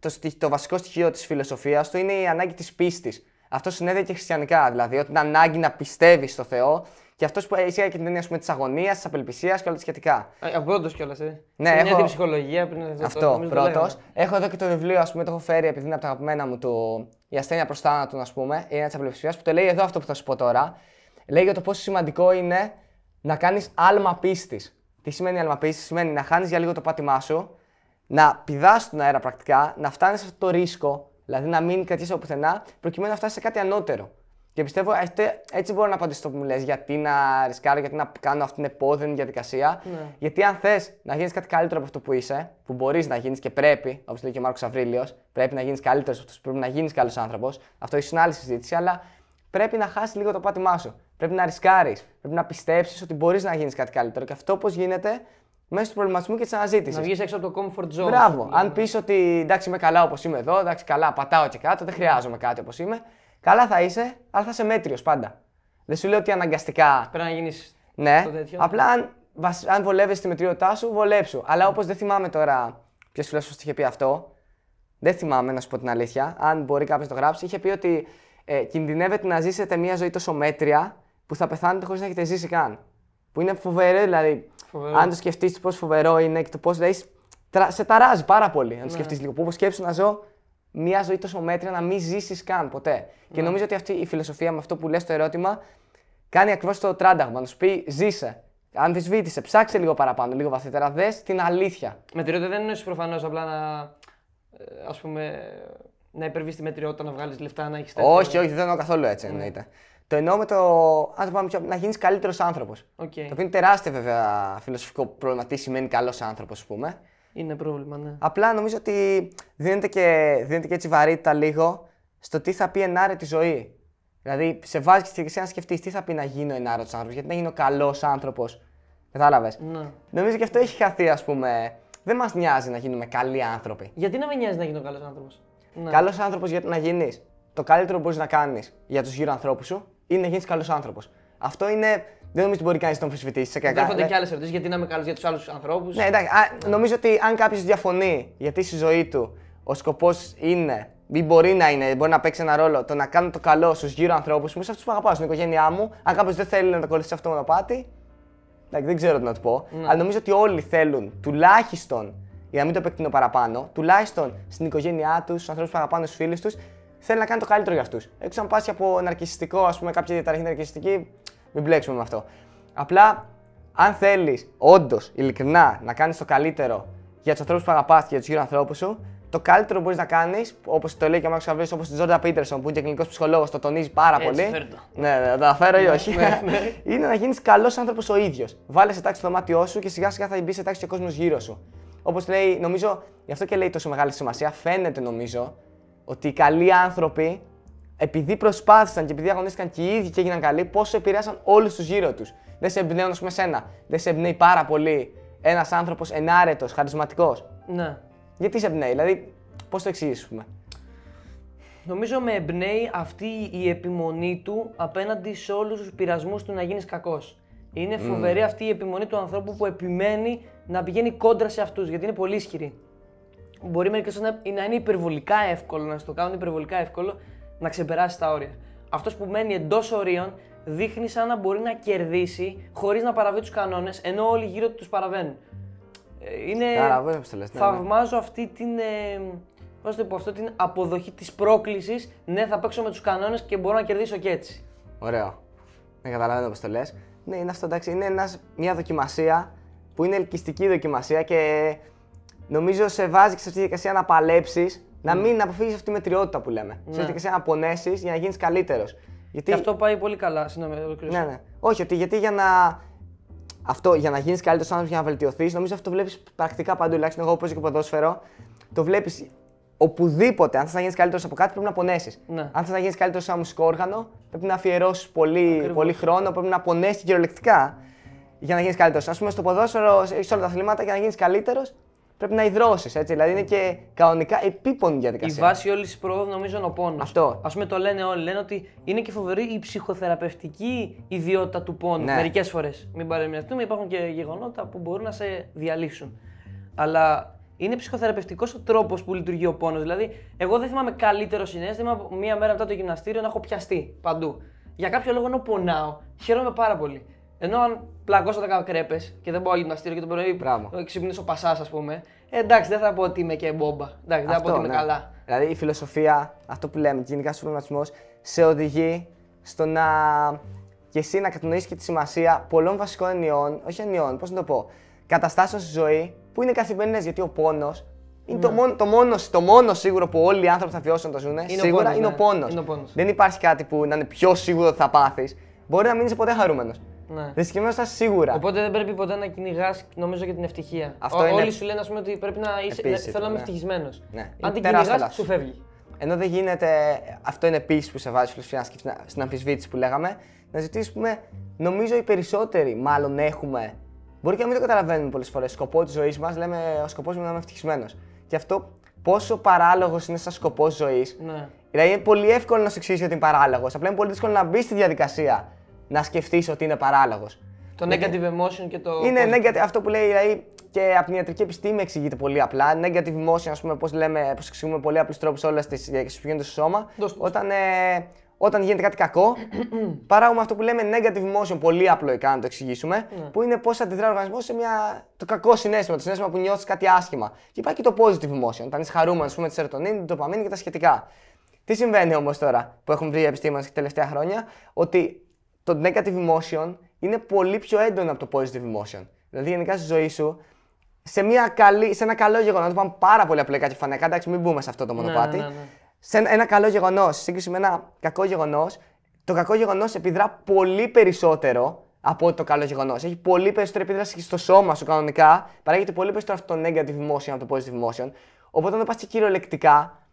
το, το βασικό στοιχείο της φιλοσοφίας του, είναι η ανάγκη της πίστης. Αυτό συνέβη και χριστιανικά, δηλαδή ότι είναι ανάγκη να πιστεύεις στο Θεό και αυτός που εισήγαγε και την έννοια της αγωνίας, της απελπισίας και όλα τα σχετικά. Ε, πρώτος κιόλας, ε. Ναι, έχω... Μια την ψυχολογία πριν να Αυτό, πρώτος. Έχω εδώ και το βιβλίο, ας πούμε, το έχω φέρει επειδή είναι από τα αγαπημένα μου το... Η ασθένεια προς θάνατον, ας πούμε, η έννοια της απελπισίας που το λέει εδώ αυτό που θα σου πω τώρα λέει για το πόσο σημαντικό είναι να κάνεις άλμα πίστης. Τι σημαίνει άλμα πίστης, σημαίνει να χάνεις για λίγο το πάτημά σου, να πηδάς στον αέρα πρακτικά, να φτάνεις σε αυτό το ρίσκο, δηλαδή να μην κρατήσεις από πουθενά, προκειμένου να φτάσεις σε κάτι ανώτερο. Και πιστεύω έτσι μπορώ να απαντήσω που μου λες: Γιατί να ρισκάρω, γιατί να κάνω αυτή την επώδυνη διαδικασία. Ναι. Γιατί αν θες να γίνεις κάτι καλύτερο από αυτό που είσαι, που μπορείς να γίνεις και πρέπει, όπως λέει και ο Μάρκος Αβρίλιος, πρέπει να γίνεις καλύτερος, πρέπει να γίνεις καλός άνθρωπος. Αυτό ίσως είναι άλλη συζήτηση, αλλά πρέπει να χάσεις λίγο το πάτημά σου. Πρέπει να ρισκάρεις. Πρέπει να πιστέψεις ότι μπορείς να γίνεις κάτι καλύτερο. Και αυτό πώς γίνεται μέσω του προβληματισμού και της αναζήτησης. Να βγεις έξω από το comfort zone. Μπράβο. Αν ναι. πεις ότι εντάξει, είμαι καλά όπως είμαι εδώ, εντάξει, καλά, πατάω και κάτω, δεν χρειάζομαι κάτι όπως είμαι. Καλά θα είσαι, αλλά θα είσαι μέτριος πάντα. Δεν σου λέω ότι αναγκαστικά. Πρέπει να γίνεις. Ναι, το τέτοιο. απλά αν, αν τη μετριότητά σου, βολέψου. Αλλά ναι. όπως δεν θυμάμαι τώρα ποιος φιλόσοφος είχε πει αυτό, δεν θυμάμαι να σου πω την αλήθεια. Αν μπορεί κάποιος να το γράψει, είχε πει ότι ε, κινδυνεύεται να ζήσετε μια ζωή τόσο μέτρια που θα πεθάνετε χωρίς να έχετε ζήσει καν. Που είναι φοβερό, δηλαδή. Φοβερό. Αν το σκεφτείς πώ φοβερό είναι και το πώς δηλαδή, σε ταράζει πάρα πολύ. Αν το ναι. σκεφτείς λίγο. Που σκέψεις να ζω μια ζωή τόσο μέτρια να μην ζήσεις καν ποτέ. Ναι. Και νομίζω ότι αυτή η φιλοσοφία με αυτό που λες το ερώτημα κάνει ακριβώς το τράνταγμα. Να σου πει ζήσε. Αμφισβήτησε, ψάξε λίγο παραπάνω, λίγο βαθύτερα. Δες την αλήθεια. Μετριότητα δεν είναι προφανώς απλά να. Ε, ας πούμε, να υπερβείς τη μετριότητα, να βγάλεις λεφτά, να έχεις τέτοια. Όχι, όχι, δεν εννοώ καθόλου έτσι ναι. εννοείται. Το εννοώ με το να, να γίνεις καλύτερος άνθρωπος. Okay. Το οποίο είναι τεράστιο βέβαια φιλοσοφικό πρόβλημα. Τι σημαίνει καλός άνθρωπος, ας πούμε. Είναι πρόβλημα, ναι. Απλά νομίζω ότι δίνεται και, δίνεται και έτσι βαρύτητα λίγο στο τι θα πει ενάρετη ζωή. Δηλαδή, σε βάζεις και εσύ να σκεφτείς τι θα πει να γίνω ενάρετο άνθρωπος, γιατί να γίνω καλός άνθρωπος. Κατάλαβες. Ναι. Νομίζω και αυτό έχει χαθεί, ας πούμε. Δεν μας νοιάζει να γίνουμε καλοί άνθρωποι. Γιατί να με νοιάζει να γίνω καλός άνθρωπος. Ναι. Καλός άνθρωπος γιατί να γίνεις. Το καλύτερο που μπορείς να κάνεις για τους γύρω ανθρώπους σου είναι να γίνει καλός άνθρωπος. Αυτό είναι. Δεν νομίζω ότι μπορεί κανείς να τον αμφισβητήσει σε κι Έρχονται και άλλες ερωτήσεις γιατί να είμαι καλός για τους άλλους ανθρώπους. Ναι, εντάξει. Α, νομίζω ότι αν κάποιος διαφωνεί γιατί στη ζωή του ο σκοπός είναι ή μπορεί να είναι, μπορεί να παίξει ένα ρόλο το να κάνω το καλό στους γύρω ανθρώπους μου, σε αυτούς που αγαπάω, στην οικογένειά μου. Αν κάποιος δεν θέλει να το ακολουθήσει αυτό το μονοπάτι, εντάξει, δεν ξέρω τι να του πω. Ναι. Αλλά νομίζω ότι όλοι θέλουν τουλάχιστον, για να μην το επεκτείνω παραπάνω, τουλάχιστον στην οικογένειά τους, στους ανθρώπους που αγαπάνε, στους φίλους τους, θέλει να κάνει το καλύτερο για αυτούς. Έξω αν πάσει από ναρκιστικό, ας πούμε, κάποια διαταραχή ναρκιστική, μην μπλέξουμε με αυτό. Απλά, αν θέλεις όντως ειλικρινά να κάνεις το καλύτερο για τους ανθρώπους που αγαπάς και για τους γύρω ανθρώπους σου, το καλύτερο που μπορείς να κάνεις, όπως το λέει και ο Μάξο Καβρίλη, όπως η Τζόρντα Πίτερσον, που είναι και κλινικό ψυχολόγος, το τονίζει πάρα πολύ. Ναι, ναι, τα φέρω ή ναι, όχι. Ναι, ναι. είναι να γίνεις καλός άνθρωπος ο ίδιος. Βάλε σε τάξη το δωμάτιό σου και σιγά σιγά θα μπεις σε τάξη και ο κόσμος γύρω σου. Όπως λέει, νομίζω, γι' αυτό και λέει τόσο μεγάλη σημασία, φαίνεται νομίζω, ότι οι καλοί άνθρωποι, επειδή προσπάθησαν και επειδή αγωνίστηκαν και οι ίδιοι και έγιναν καλοί, πόσο επηρέασαν όλους τους γύρω τους. Δεν σε εμπνέουν, ας πούμε, σένα. Δεν σε εμπνέει πάρα πολύ ένας άνθρωπος ενάρετος, χαρισματικός. Ναι. Γιατί σε εμπνέει, δηλαδή, πώς το εξηγήσουμε. Νομίζω με εμπνέει αυτή η επιμονή του απέναντι σε όλους τους πειρασμούς του να γίνεις κακός. Είναι φοβερή αυτή η επιμονή του ανθρώπου που επιμένει να πηγαίνει κόντρα σε αυτούς γιατί είναι πολύ ισχυρή μπορεί μερικές φορές να, είναι υπερβολικά εύκολο, να στο κάνουν υπερβολικά εύκολο να ξεπεράσει τα όρια. Αυτός που μένει εντός ορίων δείχνει σαν να μπορεί να κερδίσει χωρίς να παραβεί τους κανόνες, ενώ όλοι γύρω του τους παραβαίνουν. Ε, είναι... Άρα, ναι, ναι. θαυμάζω αυτή την. Ε, το πω, αυτό, την αποδοχή της πρόκλησης. Ναι, θα παίξω με τους κανόνες και μπορώ να κερδίσω και έτσι. Ωραίο. Ναι, καταλαβαίνω πώ το λες. Ναι, είναι αυτό εντάξει. Είναι μια δοκιμασία που είναι ελκυστική δοκιμασία και νομίζω σε βάζει σε αυτή τη διαδικασία να παλέψει, mm. να μην αποφύγεις αυτή τη μετριότητα που λέμε. Ναι. Σε διαδικασία να πονέσει για να γίνεις καλύτερος. Γιατί... Και αυτό πάει πολύ καλά, συγγνώμη, Ναι, ναι. Όχι, ότι γιατί για να. Αυτό, για να γίνεις καλύτερος άνθρωπος, για να βελτιωθείς, νομίζω αυτό το βλέπεις πρακτικά παντού. Τουλάχιστον εγώ που και ποδόσφαιρο, το βλέπεις οπουδήποτε. Αν θες να γίνεις καλύτερος από κάτι, πρέπει να πονέσεις. Ναι. Αν θες να γίνεις καλύτερος σε ένα μουσικό όργανο, πρέπει να αφιερώσεις πολύ, πολύ χρόνο, πρέπει να πονέσεις κυριολεκτικά για να γίνεις καλύτερος. Ας πούμε, στο ποδόσφαιρο, σε όλα τα αθλήματα, για να γίνεις καλύτερος, πρέπει να υδρώσεις. Έτσι. Δηλαδή είναι και κανονικά επίπονη διαδικασία. Η βάση όλης της πρόοδου νομίζω είναι ο πόνος. Αυτό. Ας πούμε το λένε όλοι. Λένε ότι είναι και φοβερή η ψυχοθεραπευτική ιδιότητα του πόνου. Ναι. Μερικές φορές. Μην παρεμεινευτούμε, υπάρχουν και γεγονότα που μπορούν να σε διαλύσουν. Αλλά είναι ψυχοθεραπευτικός ο τρόπος που λειτουργεί ο πόνος. Δηλαδή, εγώ δεν θυμάμαι καλύτερο συνέστημα μία μέρα μετά το γυμναστήριο να έχω πιαστεί παντού. Για κάποιο λόγο ενώ πονάω, χαίρομαι πάρα πολύ. Ενώ αν πλακώσω τα κρέπες και δεν πάω γυμναστήριο και το πρωί πράγμα. ξυπνήσω πασάς, ας πούμε. Ε, εντάξει, δεν θα πω ότι είμαι και μπόμπα. Εντάξει, δεν θα πω ότι είμαι ναι. καλά. Δηλαδή η φιλοσοφία, αυτό που λέμε, γενικά στον προγραμματισμό, σε οδηγεί στο να και εσύ να κατανοήσεις και τη σημασία πολλών βασικών ενιών, όχι ενιών, πώς να το πω, καταστάσεων στη ζωή που είναι καθημερινές. Γιατί ο πόνος είναι το, ναι. μόνο, το, μόνος, το μόνος σίγουρο που όλοι οι άνθρωποι θα βιώσουν να το ζουν. σίγουρα ο είναι, ο είναι ο ναι. πόνος. Δεν υπάρχει κάτι που να είναι πιο σίγουρο ότι θα πάθεις. Μπορεί να μείνει ποτέ χαρούμενος. Ναι. Δυστυχημένα σίγουρα. Οπότε δεν πρέπει ποτέ να κυνηγάς, νομίζω, για την ευτυχία. Αυτό Ό, είναι... Όλοι σου λένε πούμε, ότι πρέπει να είσαι. Επίσης, θέλω να είμαι ναι. ευτυχισμένος. Ναι. Αν την κυνηγά, σου φεύγει. Ενώ δεν γίνεται, αυτό είναι επίσης που σε βάζει φιλοσοφία στην αμφισβήτηση που λέγαμε, να ζητήσουμε, νομίζω οι περισσότεροι μάλλον έχουμε. Μπορεί και να μην το καταλαβαίνουμε πολλές φορές. Σκοπό της ζωής μας, λέμε, ο σκοπός μου να είμαι ευτυχισμένος. Και αυτό πόσο παράλογος είναι σαν σκοπός ζωής. Ναι. Δηλαδή είναι πολύ εύκολο να σου εξηγήσει ότι είναι παράλογος. Απλά είναι πολύ δύσκολο να μπεις στη διαδικασία να σκεφτείς ότι είναι παράλογος. Το negative emotion και το. Είναι negative, αυτό που λέει δηλαδή, και από την ιατρική επιστήμη εξηγείται πολύ απλά. Negative emotion, ας πούμε, πώς λέμε, πώς εξηγούμε πολύ απλούς τρόπους όλα στι γίνεται στο σώμα. Όταν, ε, όταν γίνεται κάτι κακό, παράγουμε αυτό που λέμε negative emotion, πολύ απλοϊκά να το εξηγήσουμε, ναι. που είναι πώς αντιδρά ο οργανισμός σε μια... το κακό συνέστημα, το συνέστημα που νιώθεις κάτι άσχημα. Και υπάρχει και το positive emotion, όταν είσαι χαρούμενος, ας πούμε, της σερτονίνη, την τοπαμίνη και τα σχετικά. Τι συμβαίνει όμως τώρα που έχουν βρει οι επιστήμονε τα τελευταία χρόνια, ότι το negative emotion είναι πολύ πιο έντονο από το positive emotion. Δηλαδή, γενικά στη ζωή σου, σε, μια καλή, σε ένα καλό γεγονό, να το πάμε πάρα πολύ απλά και φανεκά, εντάξει, μην μπούμε σε αυτό το ναι, μονοπάτι. Ναι, ναι, ναι, Σε ένα, καλό γεγονός, σε σύγκριση με ένα κακό γεγονός, το κακό γεγονός επιδρά πολύ περισσότερο από το καλό γεγονός. Έχει πολύ περισσότερη επίδραση στο σώμα σου κανονικά, παράγεται πολύ περισσότερο αυτό το negative emotion από το positive emotion. Οπότε, όταν το πας και κυριολεκτικά,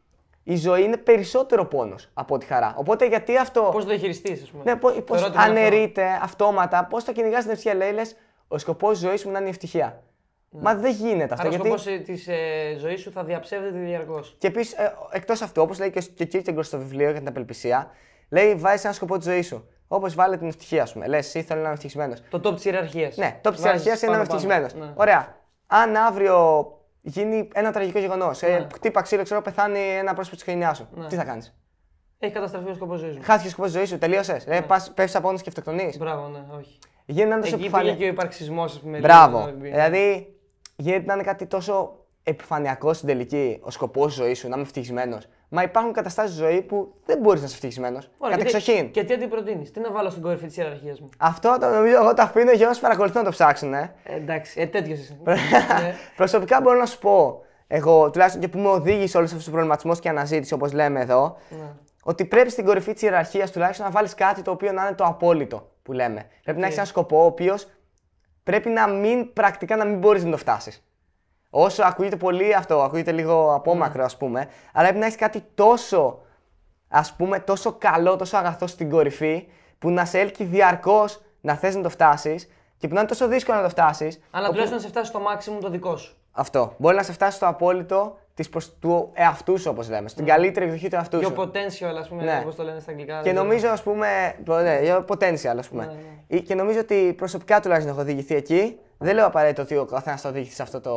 η ζωή είναι περισσότερο πόνος από τη χαρά. Οπότε γιατί αυτό. Πώς το διαχειριστεί, ας πούμε. Ναι, πώ αναιρείται αυτόματα, πώς θα κυνηγά την ευτυχία. Λέει, λες, ο σκοπός ζωής μου να είναι η ευτυχία. Ναι. Μα δεν γίνεται αυτό. Άρα γιατί... ο σκοπό της ε, ε ζωής σου θα διαψεύδεται διαρκώς. Και επίσης, ε, εκτός αυτού, όπως λέει και, ο Κίρκεγκορ στο βιβλίο για την απελπισία, λέει βάζει ένα σκοπό τη ζωή σου. Όπως βάλε την ευτυχία, ας πούμε. Λες, εσύ θέλει να είναι ευτυχισμένος. Το top της ιεραρχίας. Ναι, top της ιεραρχίας είναι να είμαι ευτυχισμένος. Ναι. Ωραία. Αν αύριο γίνει ένα τραγικό γεγονός. Ε, ναι. Ε, χτύπα ξύλο, ξέρω, πεθάνει ένα πρόσωπο της οικογένειά σου. Ναι. Τι θα κάνεις. Έχει καταστραφεί ο σκοπός ζωής σου. Χάθηκε ο σκοπός ζωής σου, τελείωσες. Ε, ναι. Πέφτεις από όνειρο και αυτοκτονείς. Μπράβο, ναι, όχι. Γίνεται ένα τόσο επιφανειακό. και ο υπαρξισμός, ας πούμε. Μπράβο. Ναι, δηλαδή, γίνεται να είναι κάτι τόσο επιφανειακό στην τελική ο σκοπός ζωής σου, να είμαι ευτυχισμένος. Μα υπάρχουν καταστάσεις ζωή που δεν μπορείς να είσαι ευτυχισμένος. κατ' εξοχήν. Και τι αντιπροτείνεις, τι να βάλω στην κορυφή της ιεραρχίας μου. Αυτό το νομίζω εγώ το αφήνω για όσους παρακολουθούν να το ψάξουν. Ε. Ε, εντάξει, ε, τέτοιος είσαι. Ναι. Προσωπικά μπορώ να σου πω, εγώ τουλάχιστον και που με οδήγησε όλος αυτός ο προβληματισμός και αναζήτηση, όπως λέμε εδώ, ναι. ότι πρέπει στην κορυφή της ιεραρχίας τουλάχιστον να βάλεις κάτι το οποίο να είναι το απόλυτο που λέμε. Πρέπει να έχεις ένα σκοπό ο οποίος πρέπει να μην πρακτικά να μην μπορείς να το φτάσεις. Όσο ακούγεται πολύ αυτό, ακούγεται λίγο απόμακρο, α ναι. πούμε, αλλά πρέπει να έχεις κάτι τόσο, ας πούμε, τόσο καλό, τόσο αγαθό στην κορυφή, που να σε έλκει διαρκώς να θες να το φτάσεις και που να είναι τόσο δύσκολο να το φτάσεις. Αλλά τουλάχιστον να σε φτάσει στο μάξιμο το δικό σου. Αυτό. Μπορεί να σε φτάσει στο απόλυτο της του εαυτού σου, όπως λέμε. Στην mm. καλύτερη εκδοχή του εαυτού σου. Your potential, ας πούμε, ναι. όπως το λένε στα αγγλικά. Και νομίζω, ας ναι, πούμε. Ναι, potential, α πούμε. Και νομίζω ότι προσωπικά τουλάχιστον έχω οδηγηθεί εκεί. Δεν λέω απαραίτητο ότι ο καθένας θα οδηγηθεί σε αυτό το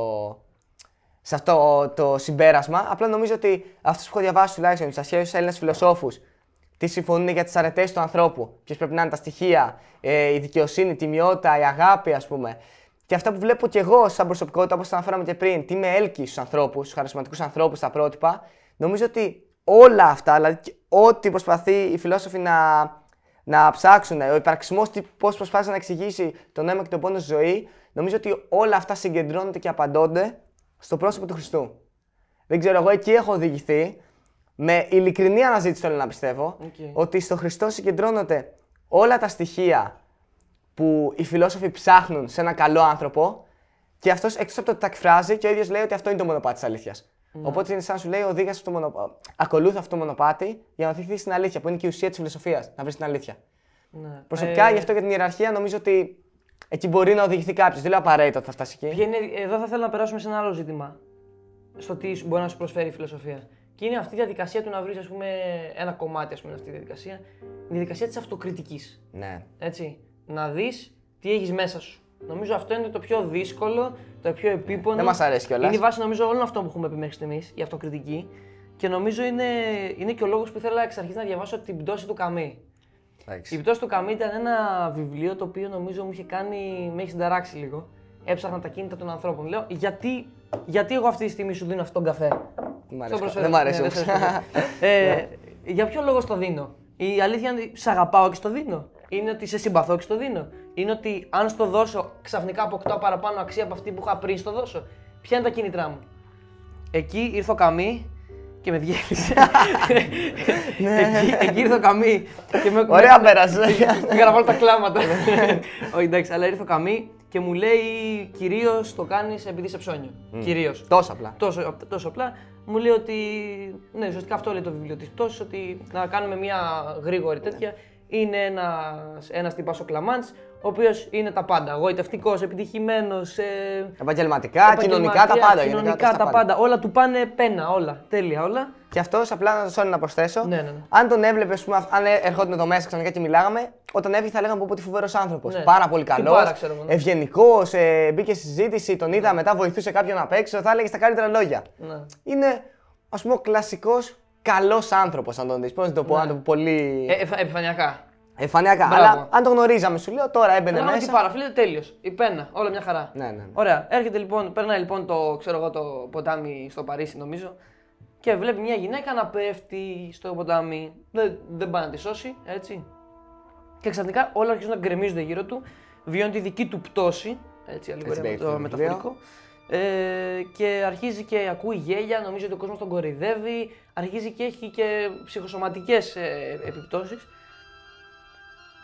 σε αυτό το συμπέρασμα. Απλά νομίζω ότι αυτό που έχω διαβάσει τουλάχιστον του αρχαίου Έλληνες φιλοσόφους, τι συμφωνούν για τις αρετές του ανθρώπου, ποιε πρέπει να είναι τα στοιχεία, ε, η δικαιοσύνη, η τιμιότητα, η αγάπη, ας πούμε. Και αυτά που βλέπω κι εγώ σαν προσωπικότητα, όπως τα αναφέραμε και πριν, τι με έλκει στους ανθρώπους, στους χαρισματικούς ανθρώπους, στα πρότυπα, νομίζω ότι όλα αυτά, δηλαδή ό,τι προσπαθεί οι φιλόσοφοι να, να ψάξουν, ο υπαρξισμός, πώς προσπάθησε να εξηγήσει τον νόημα και τον πόνο στη ζωή, νομίζω ότι όλα αυτά συγκεντρώνονται και απαντώνται στο πρόσωπο του Χριστού. Δεν ξέρω, εγώ εκεί έχω οδηγηθεί με ειλικρινή αναζήτηση θέλω να πιστεύω okay. ότι στο Χριστό συγκεντρώνονται όλα τα στοιχεία που οι φιλόσοφοι ψάχνουν σε ένα καλό άνθρωπο και αυτός εκτό από το ότι τα εκφράζει και ο ίδιος λέει ότι αυτό είναι το μονοπάτι της αλήθειας. Ναι. Οπότε είναι σαν σου λέει: Οδήγας αυτό το αυτό το μονοπάτι για να θυχθεί την αλήθεια, που είναι και η ουσία της φιλοσοφίας, να βρεις την αλήθεια. Ναι. Προσωπικά ε, γι' αυτό και την ιεραρχία νομίζω ότι Εκεί μπορεί να οδηγηθεί κάποιος. Δεν λέω απαραίτητο ότι θα φτάσει εκεί. εδώ θα θέλω να περάσουμε σε ένα άλλο ζήτημα. Στο τι μπορεί να σου προσφέρει η φιλοσοφία. Και είναι αυτή η διαδικασία του να βρεις, πούμε, ένα κομμάτι, ας πούμε, αυτή η διαδικασία. Η διαδικασία της αυτοκριτικής. Ναι. Έτσι. Να δεις τι έχεις μέσα σου. Νομίζω αυτό είναι το πιο δύσκολο, το πιο επίπονο. Δεν μας αρέσει κιόλας. Είναι η βάση νομίζω όλων αυτών που έχουμε πει μέχρι στιγμής, η αυτοκριτική. Και νομίζω είναι, είναι και ο λόγος που ήθελα εξ αρχής να διαβάσω την πτώση του Καμί. Η πτώση του Καμί ήταν ένα βιβλίο το οποίο νομίζω μου είχε κάνει, με έχει συνταράξει λίγο. Έψαχνα τα κίνητα των ανθρώπων. Λέω, γιατί, γιατί εγώ αυτή τη στιγμή σου δίνω αυτόν τον καφέ. Δεν μ' αρέσει ναι, όμως. ε, ναι. για ποιο λόγο στο δίνω. Η αλήθεια είναι ότι σε αγαπάω και στο δίνω. Είναι ότι σε συμπαθώ και στο δίνω. Είναι ότι αν στο δώσω, ξαφνικά αποκτώ παραπάνω αξία από αυτή που είχα πριν στο δώσω. Ποια είναι τα κίνητρά μου. Εκεί ήρθε ο Καμί, και με διέλυσε. Ναι. Εκεί ήρθε ο Καμί. Ωραία, πέρασε. Για να βάλω τα κλάματα. Όχι, εντάξει, αλλά ήρθε Καμί και μου λέει κυρίως το κάνεις επειδή σε ψώνιο. Κυρίως. Τόσο απλά. Τόσο απλά. Μου λέει ότι. Ναι, ουσιαστικά αυτό λέει το βιβλίο της πτώσης, ότι να κάνουμε μια γρήγορη τέτοια. Ναι. Είναι ένας ένας τυπάς ο Κλαμάντ, ο οποίος είναι τα πάντα. Γοητευτικός, επιτυχημένος. Ε... Επαγγελματικά, κοινωνικά τα πάντα. Κοινωνικά τα πάντα. Όλα του πάνε πένα, όλα. Τέλεια όλα. Και αυτός, απλά να σας να προσθέσω. Ναι, ναι, Αν τον έβλεπες, αν ερχόταν εδώ μέσα ξανά και μιλάγαμε, όταν έβγαινε θα λέγαμε ότι ποτι φοβερός άνθρωπος. Πάρα πολύ καλό. Ευγενικό, μπήκε στη συζήτηση, τον είδα μετά, βοηθούσε κάποιον απ' έξω, θα έλεγε τα καλύτερα λόγια. Ναι. Είναι ας πούμε ο κλασικός καλός άνθρωπος, αν τον δεις. Πώς να το πω, πολύ. Ε, επιφανειακά. Εμφανιακά. Αλλά αν το γνωρίζαμε, σου λέω τώρα έμπαινε Μπράβο, μέσα. παραφύλλεται τέλειος. Η πένα, όλα μια χαρά. Ναι, ναι, ναι. Ωραία. Έρχεται λοιπόν, περνάει λοιπόν το, ξέρω εγώ, το ποτάμι στο Παρίσι, νομίζω. Και βλέπει μια γυναίκα να πέφτει στο ποτάμι. Δεν, δεν πάει να τη σώσει, έτσι. Και ξαφνικά όλα αρχίζουν να γκρεμίζονται γύρω του. Βιώνει τη δική του πτώση. Έτσι, με το μεταφορικό. Ε, και αρχίζει και ακούει γέλια, νομίζω ότι ο κόσμος τον κορυδεύει. Αρχίζει και έχει και ψυχοσωματικές ε, επιπτώσεις.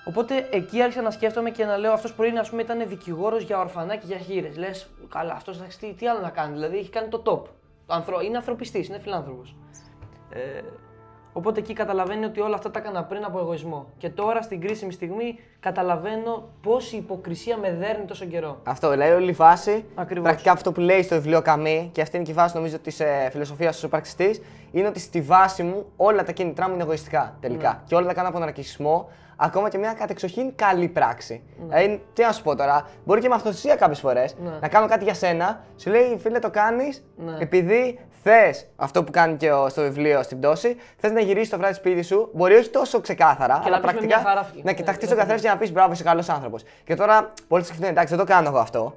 Οπότε εκεί άρχισα να σκέφτομαι και να λέω αυτός πριν, ας πούμε, ήταν δικηγόρος για ορφανά και για χείρες. Λες, καλά, αυτός τι, τι άλλο να κάνει. Δηλαδή έχει κάνει το top. Είναι ανθρωπιστής, είναι φιλάνθρωπος. Ε, οπότε εκεί καταλαβαίνει ότι όλα αυτά τα έκανα πριν από εγωισμό. Και τώρα στην κρίσιμη στιγμή καταλαβαίνω η υποκρισία με δέρνει τόσο καιρό. Αυτό, δηλαδή όλη η φάση. Ακριβώς. Πρακτικά αυτό που λέει στο βιβλίο Καμί, και αυτή είναι και η φάση νομίζω της ε, φιλοσοφίας του υπαρξιστής, είναι ότι στη βάση μου όλα τα κίνητρά μου είναι εγωιστικά τελικά. Ναι. Και όλα τα κάνω από αναρκισμό, ακόμα και μια κατεξοχήν καλή πράξη. Ναι. Δηλαδή, τι να σου πω τώρα, μπορεί και με αυτοσυσία κάποιες φορές ναι. να κάνω κάτι για σένα, σου λέει φίλε το κάνεις ναι. επειδή θες αυτό που κάνει και στο βιβλίο στην πτώση, θες να γυρίσεις το βράδυ σπίτι σου, μπορεί όχι τόσο ξεκάθαρα, και αλλά πρακτικά να κοιτάξεις ναι, τον καθένα για να πεις μπράβο, είσαι καλός άνθρωπος. Και τώρα πολύ σκεφτούν, εντάξει, δεν το κάνω εγώ αυτό.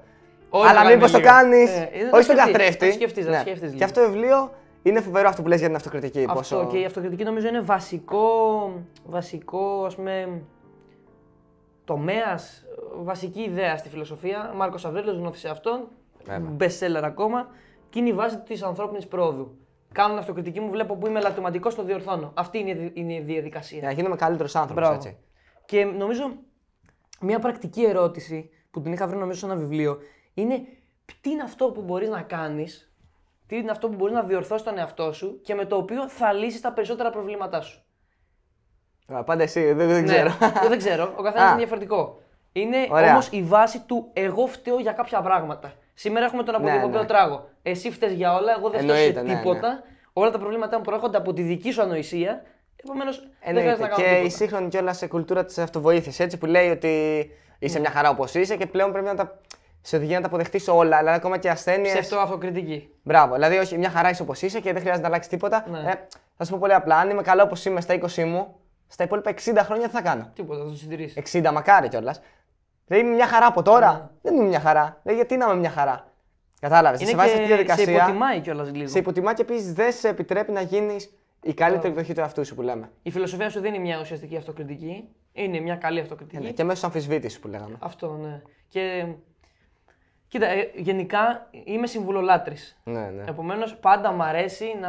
Όλοι αλλά μήπως το κάνεις. Ε, όχι στον καθρέφτη. σκεφτεί, ναι. Και αυτό το βιβλίο είναι φοβερό αυτό που λες για την αυτοκριτική. Αυτό πόσο... και η αυτοκριτική νομίζω είναι βασικό, βασικό ας πούμε, τομέας, βασική ιδέα στη φιλοσοφία. Μάρκος Αβρέλος γνώθησε αυτόν, seller ακόμα και είναι η βάση της ανθρώπινης πρόοδου. την αυτοκριτική μου, βλέπω που είμαι λατωματικό, το διορθώνω. Αυτή είναι η διαδικασία. Για να γίνομαι καλύτερος άνθρωπος. έτσι. Και νομίζω μια πρακτική ερώτηση που την είχα βρει νομίζω σε ένα βιβλίο είναι τι είναι αυτό που μπορείς να κάνεις τι είναι αυτό που μπορεί να διορθώσει τον εαυτό σου και με το οποίο θα λύσεις τα περισσότερα προβλήματά σου. Α, πάντα εσύ, δεν, δεν ναι, ξέρω. Ναι, δεν ξέρω, ο καθένας είναι διαφορετικό. Είναι όμως η βάση του εγώ φταίω για κάποια πράγματα. Σήμερα έχουμε τον αποδείκο ναι, ναι. τράγο. Εσύ φταίει για όλα, εγώ δεν φταίω ναι, ναι. τίποτα. όλα τα προβλήματά μου προέρχονται από τη δική σου ανοησία. Επομένως, δεν χρειάζεται να κάνω. Και η σύγχρονη κιόλας σε κουλτούρα της αυτοβοήθειας. Έτσι που λέει ότι είσαι μια χαρά όπως είσαι και πλέον πρέπει να τα σε οδηγεί να τα αποδεχτείς όλα, αλλά δηλαδή ακόμα και ασθένειε. αυτό αυτοκριτική. Μπράβο. Δηλαδή, όχι, μια χαρά είσαι όπως είσαι και δεν χρειάζεται να αλλάξει τίποτα. Ναι. Ε, θα σου πω πολύ απλά. Αν είμαι καλά όπως είμαι στα 20 μου, στα υπόλοιπα 60 χρόνια τι θα κάνω. Τίποτα, θα το συντηρήσεις. 60, μακάρι κιόλας. Δηλαδή, είμαι μια χαρά από τώρα. Ναι. Δεν είμαι μια χαρα δηλαδή, γιατί να είμαι μια χαρά. Κατάλαβες. Σε βάζει αυτή τη διαδικασία. Σε υποτιμάει κιόλας λίγο. Σε υποτιμάει και επίσης δεν σε επιτρέπει να γίνεις η καλύτερη εκδοχή του εαυτού σου που λέμε. Η φιλοσοφία σου δεν είναι μια ουσιαστική αυτοκριτική. Είναι μια καλή αυτοκριτική. Ναι, και μέσω αμφισβήτησης που λέγαμε. Αυτό, ναι. Και Κοίτα, ε, γενικά είμαι συμβουλολάτρης. Ναι, ναι. Επομένως, πάντα μου αρέσει να,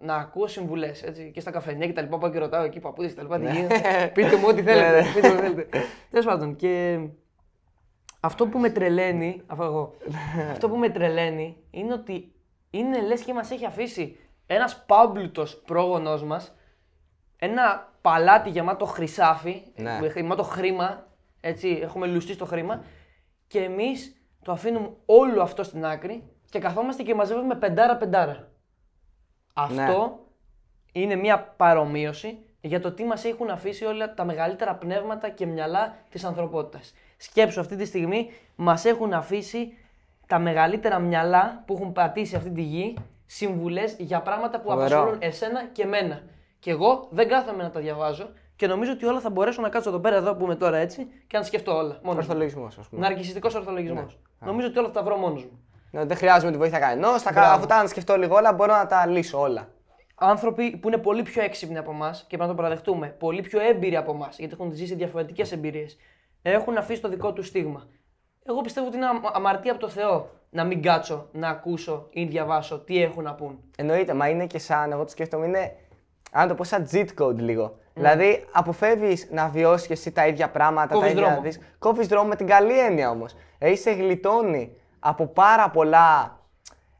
να ακούω συμβουλές. Και στα καφενεία και τα λοιπά. Πάω και ρωτάω εκεί παππούδες και τα λοιπά. Ναι. Τι ναι, ναι. πείτε μου ό,τι θέλετε. πείτε μου, θέλετε. Τέλος πάντων. Και αυτό που με τρελαίνει. Αυτό, εγώ, αυτό που με τρελαίνει είναι ότι είναι λες και μας έχει αφήσει ένας πάμπλουτος πρόγονός μας ένα παλάτι γεμάτο χρυσάφι, ναι. γεμάτο χρήμα. Έτσι, έχουμε λουστεί στο χρήμα. Και εμείς το αφήνουμε όλο αυτό στην άκρη και καθόμαστε και μαζεύουμε πεντάρα-πεντάρα. Αυτό ναι. είναι μια παρομοίωση για το τι μας έχουν αφήσει όλα τα μεγαλύτερα πνεύματα και μυαλά της ανθρωπότητας. Σκέψω αυτή τη στιγμή μας έχουν αφήσει τα μεγαλύτερα μυαλά που έχουν πατήσει αυτή τη γη συμβουλές για πράγματα που απασχολούν εσένα και εμένα. Και εγώ δεν κάθομαι να τα διαβάζω και νομίζω ότι όλα θα μπορέσω να κάτσω εδώ πέρα εδώ που είμαι τώρα έτσι και να σκεφτώ όλα. Μόνος. Ορθολογισμός, ας πούμε. Ναρκιστικό ορθολογισμός. Ναι. Νομίζω ότι όλα αυτά τα βρω μόνος μου. Ναι, δεν χρειάζομαι τη βοήθεια κανένας. Αφού τα σκεφτώ λίγο όλα, μπορώ να τα λύσω όλα. Άνθρωποι που είναι πολύ πιο έξυπνοι από εμάς και πρέπει να το παραδεχτούμε, πολύ πιο έμπειροι από εμάς, γιατί έχουν ζήσει διαφορετικές εμπειρίες, έχουν αφήσει το δικό τους στίγμα. Εγώ πιστεύω ότι είναι αμαρτία από το Θεό να μην κάτσω, να ακούσω ή διαβάσω τι έχουν να πούν. Εννοείται, μα είναι και σαν, εγώ το σκέφτομαι, είναι, αν το πω σαν cheat code λίγο. Ναι. Δηλαδή, αποφεύγεις να βιώσεις εσύ τα ίδια πράγματα, τα ίδια δεις. Κόβεις δρόμο με την καλή έννοια όμως. Έχει γλιτώνει από πάρα πολλά.